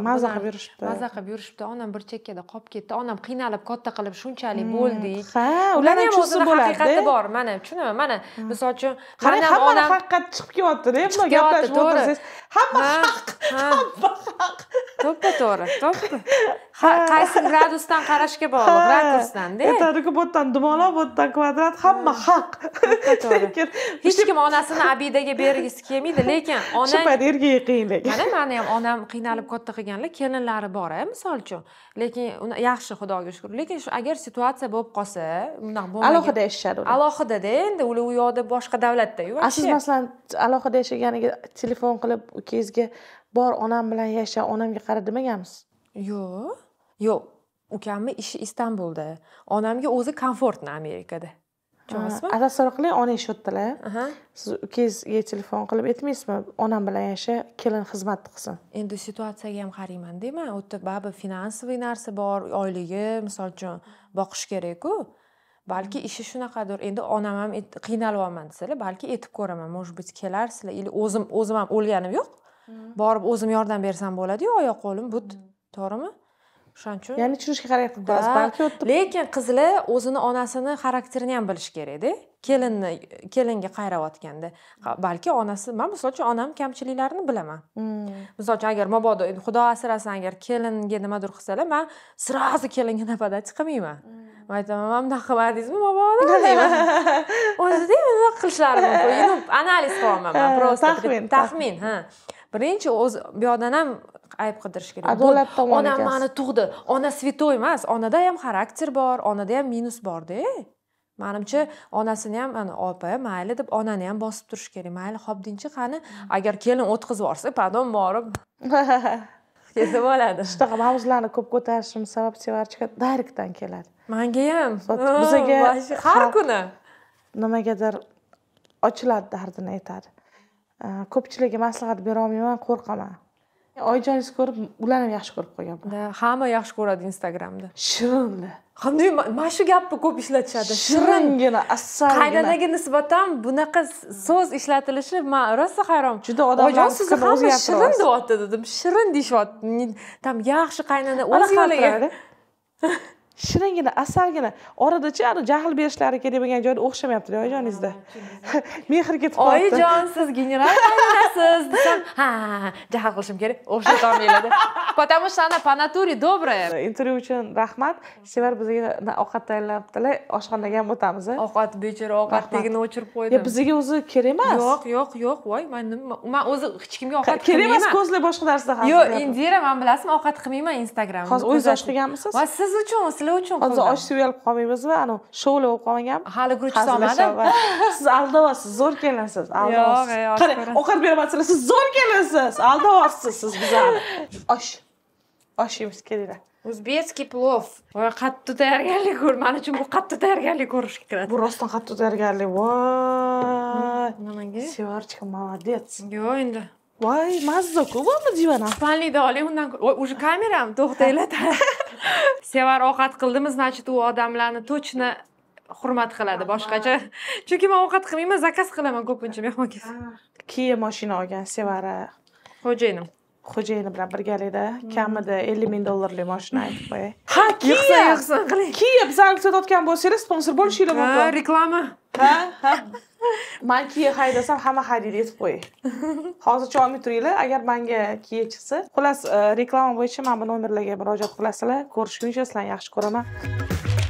maza qilib yurishibdi maza qilib yurishibdi onam bir chekkada qolib ketdi onam qiynalib katta qilib shunchalik hmm, bo'ldik ha ularni ham o'zini haqiqati bor mana tushunaman mana hmm. misol uchun qarang hammani haqiqat chiqib kelyaptida bundoq gaplashib o'tirsangiz hamma haq hamma haq to'ppa to'g'ri to'ppa qaysi gradusdan qarashga bog'liq rakursdanda aytadiku bu yerdan dumaloq bu yerdan kvadrat hamma haq to'g'ri hech kim onasini abidaga bergisi kelmaydi lekin ona erga qiyinlik mana mani ham onam qiynalib katta qilganlar kelinlari bor a misol uchun lekin yaxshi xudoga shukur lekin shu agar situatsiya bo'lib qolsa bundoq alohida yashashadi ular alohidada endi ular u yoqda boshqa davlatda a siz masalan alohida yashaganiga telefon qilib ukangizga bor onam bilan yasha onamga qara demaganmisiz yo'q yo'q ukamni ishi istanbulda onamga o'zi komfortni amerikada joizmi agar so'roq ona shu yerdalar siz ukangizga telefon qilib aytmaysizmi onam bilan yasha kelin xizmat qilsin endi situatsiyaga ham qarayman deyman u yerda baribir finansoviy narsa bor oyligi misol uchun boqish kerakku balki ishi shunaqadir endi onam ham qiynalyapman desalar balki aytib ko'raman может быть kelarsizlar или o'zim o'zim ham o'lganim yo'q hmm. borib o'zim yordam bersam bo'ladiyu oyoq qo'lim but hmm. to'g'rimi shuning uchun ya'ni tushunishga harakat qilib balki lekin qizlar o'zini onasini xarakterini ham bilishi kerakda kelinni kelinga qayrayotganda balki onasi man misol uchun onam kamchiliklarini bilaman hmm. misol uchun agar mabodo xudo asrasin agar kelinga nimadir qilsalar man сразу kelinga napadat chiqmayman hmm. man aytaman mana bunaqa qilmadingizmi mabodo deyman o'zida bunaqa qilishlari mumkin analiz qilyapman man просто taxmin taxmin ha birinchi o'z bu yoqdan ham ayb qidirish kerak adolat tomoniga onam mani tug'di ona svetoy emas onada ham xarakter bor onada ham minus borda manimcha onasini ham ana opa mayli deb onani ham bosib turish kerak mayli hop dengchi qani agar kelin o'tqizib yuborsa padom borib kelsa bo'ladi shunaqa mavzularni ko'p ko'tarishim sabab sevarchika direktdan keladi manga ham bizaga har kuni nimagadir ochiladi dardini aytadi ko'pchilikka maslahat berolmayman qo'rqaman oyijoningizni ko'rib ularni ham yaxshi ko'rib qolganman hamma yaxshi ko'radi instagramda shirinni qanday mana shu gapni ko'p ishlatishadi shiringina assalgina qaynonaga nisbatan bunaqa so'z ishlatilishi man rosa hayron juda odamlar sizni hamma shirin deyapti dedim shirin deyishyapti там yaxshi qaynona o'z yo'liga shiringina asalgina oradachi ani jahl berishlari kerak bo'lgan joyda o'xshamayaptilar oyijoningizda mehr ketib qoldi oyijon siz general qaynonasiz desam ha jahl qilishim kerak o'xshata olmanglar потому что она по натуре добрая intervyu uchun rahmat sevar bizga ovqat tayyorlabdilar oshxonaga ham o'tamiz ovqat bechora ovqat tagini o'chirib qo'ydi bizga o'zi kerak emas yo'q yo'q yo'q voy man man o'zi hech kimga ovqat kerak emas ko'zlar boshqa narsa ham yo'q indira man bilasizmi ovqat qilmayman instagram hozir o'zingiz osh qilganmisiz va siz uchun sizlar uchun qildim hozir osh suv qolmaymizmi anavi shovla bo'lib qolmagan hali guruch solmadim siz aldayapsiz zo'r kelinsiz yo'q qara ovqat beraman siz zo'r kelinsiz aldayapsiz siz bizani osh osh yeymiz kelinglar o'zbekский voy qattiq tayyorgarlik ko'r man uchun bu qattiq tayyorgarlik ko'rishga kiradi bu rostdan qattiq tayyorgarlik voy nimaga sevarchika молодец yo'q endi voy divana? Fanli doli undan уже kameram to'xtanglar sevar ovqat qildimi значит u odamlarni точно hurmat qiladi boshqacha chunki men ovqat qilmayman zakaz qilaman ko'pincha mehmon ah, kelsa keyin mashina olgan sevara xo'jayinim Xo'jayinim bilan birgalikda hmm. kamida 50 ming dollarlik mashina aytib qo'y. ha yig'sin yaxshi qiling kiya bizani bo'lsangiz sponsor bo'lishingiz mumkin Ha, reklama ha ha man hay haydasam hamma haydaydi aytib qo'ying hozircha olmay turinglar agar manga kiya chiqsa xullas e, reklama bo'yicha mana bu nomerlarga murojaat qilasizlar ko'rishguncha sizlarni yaxshi ko'raman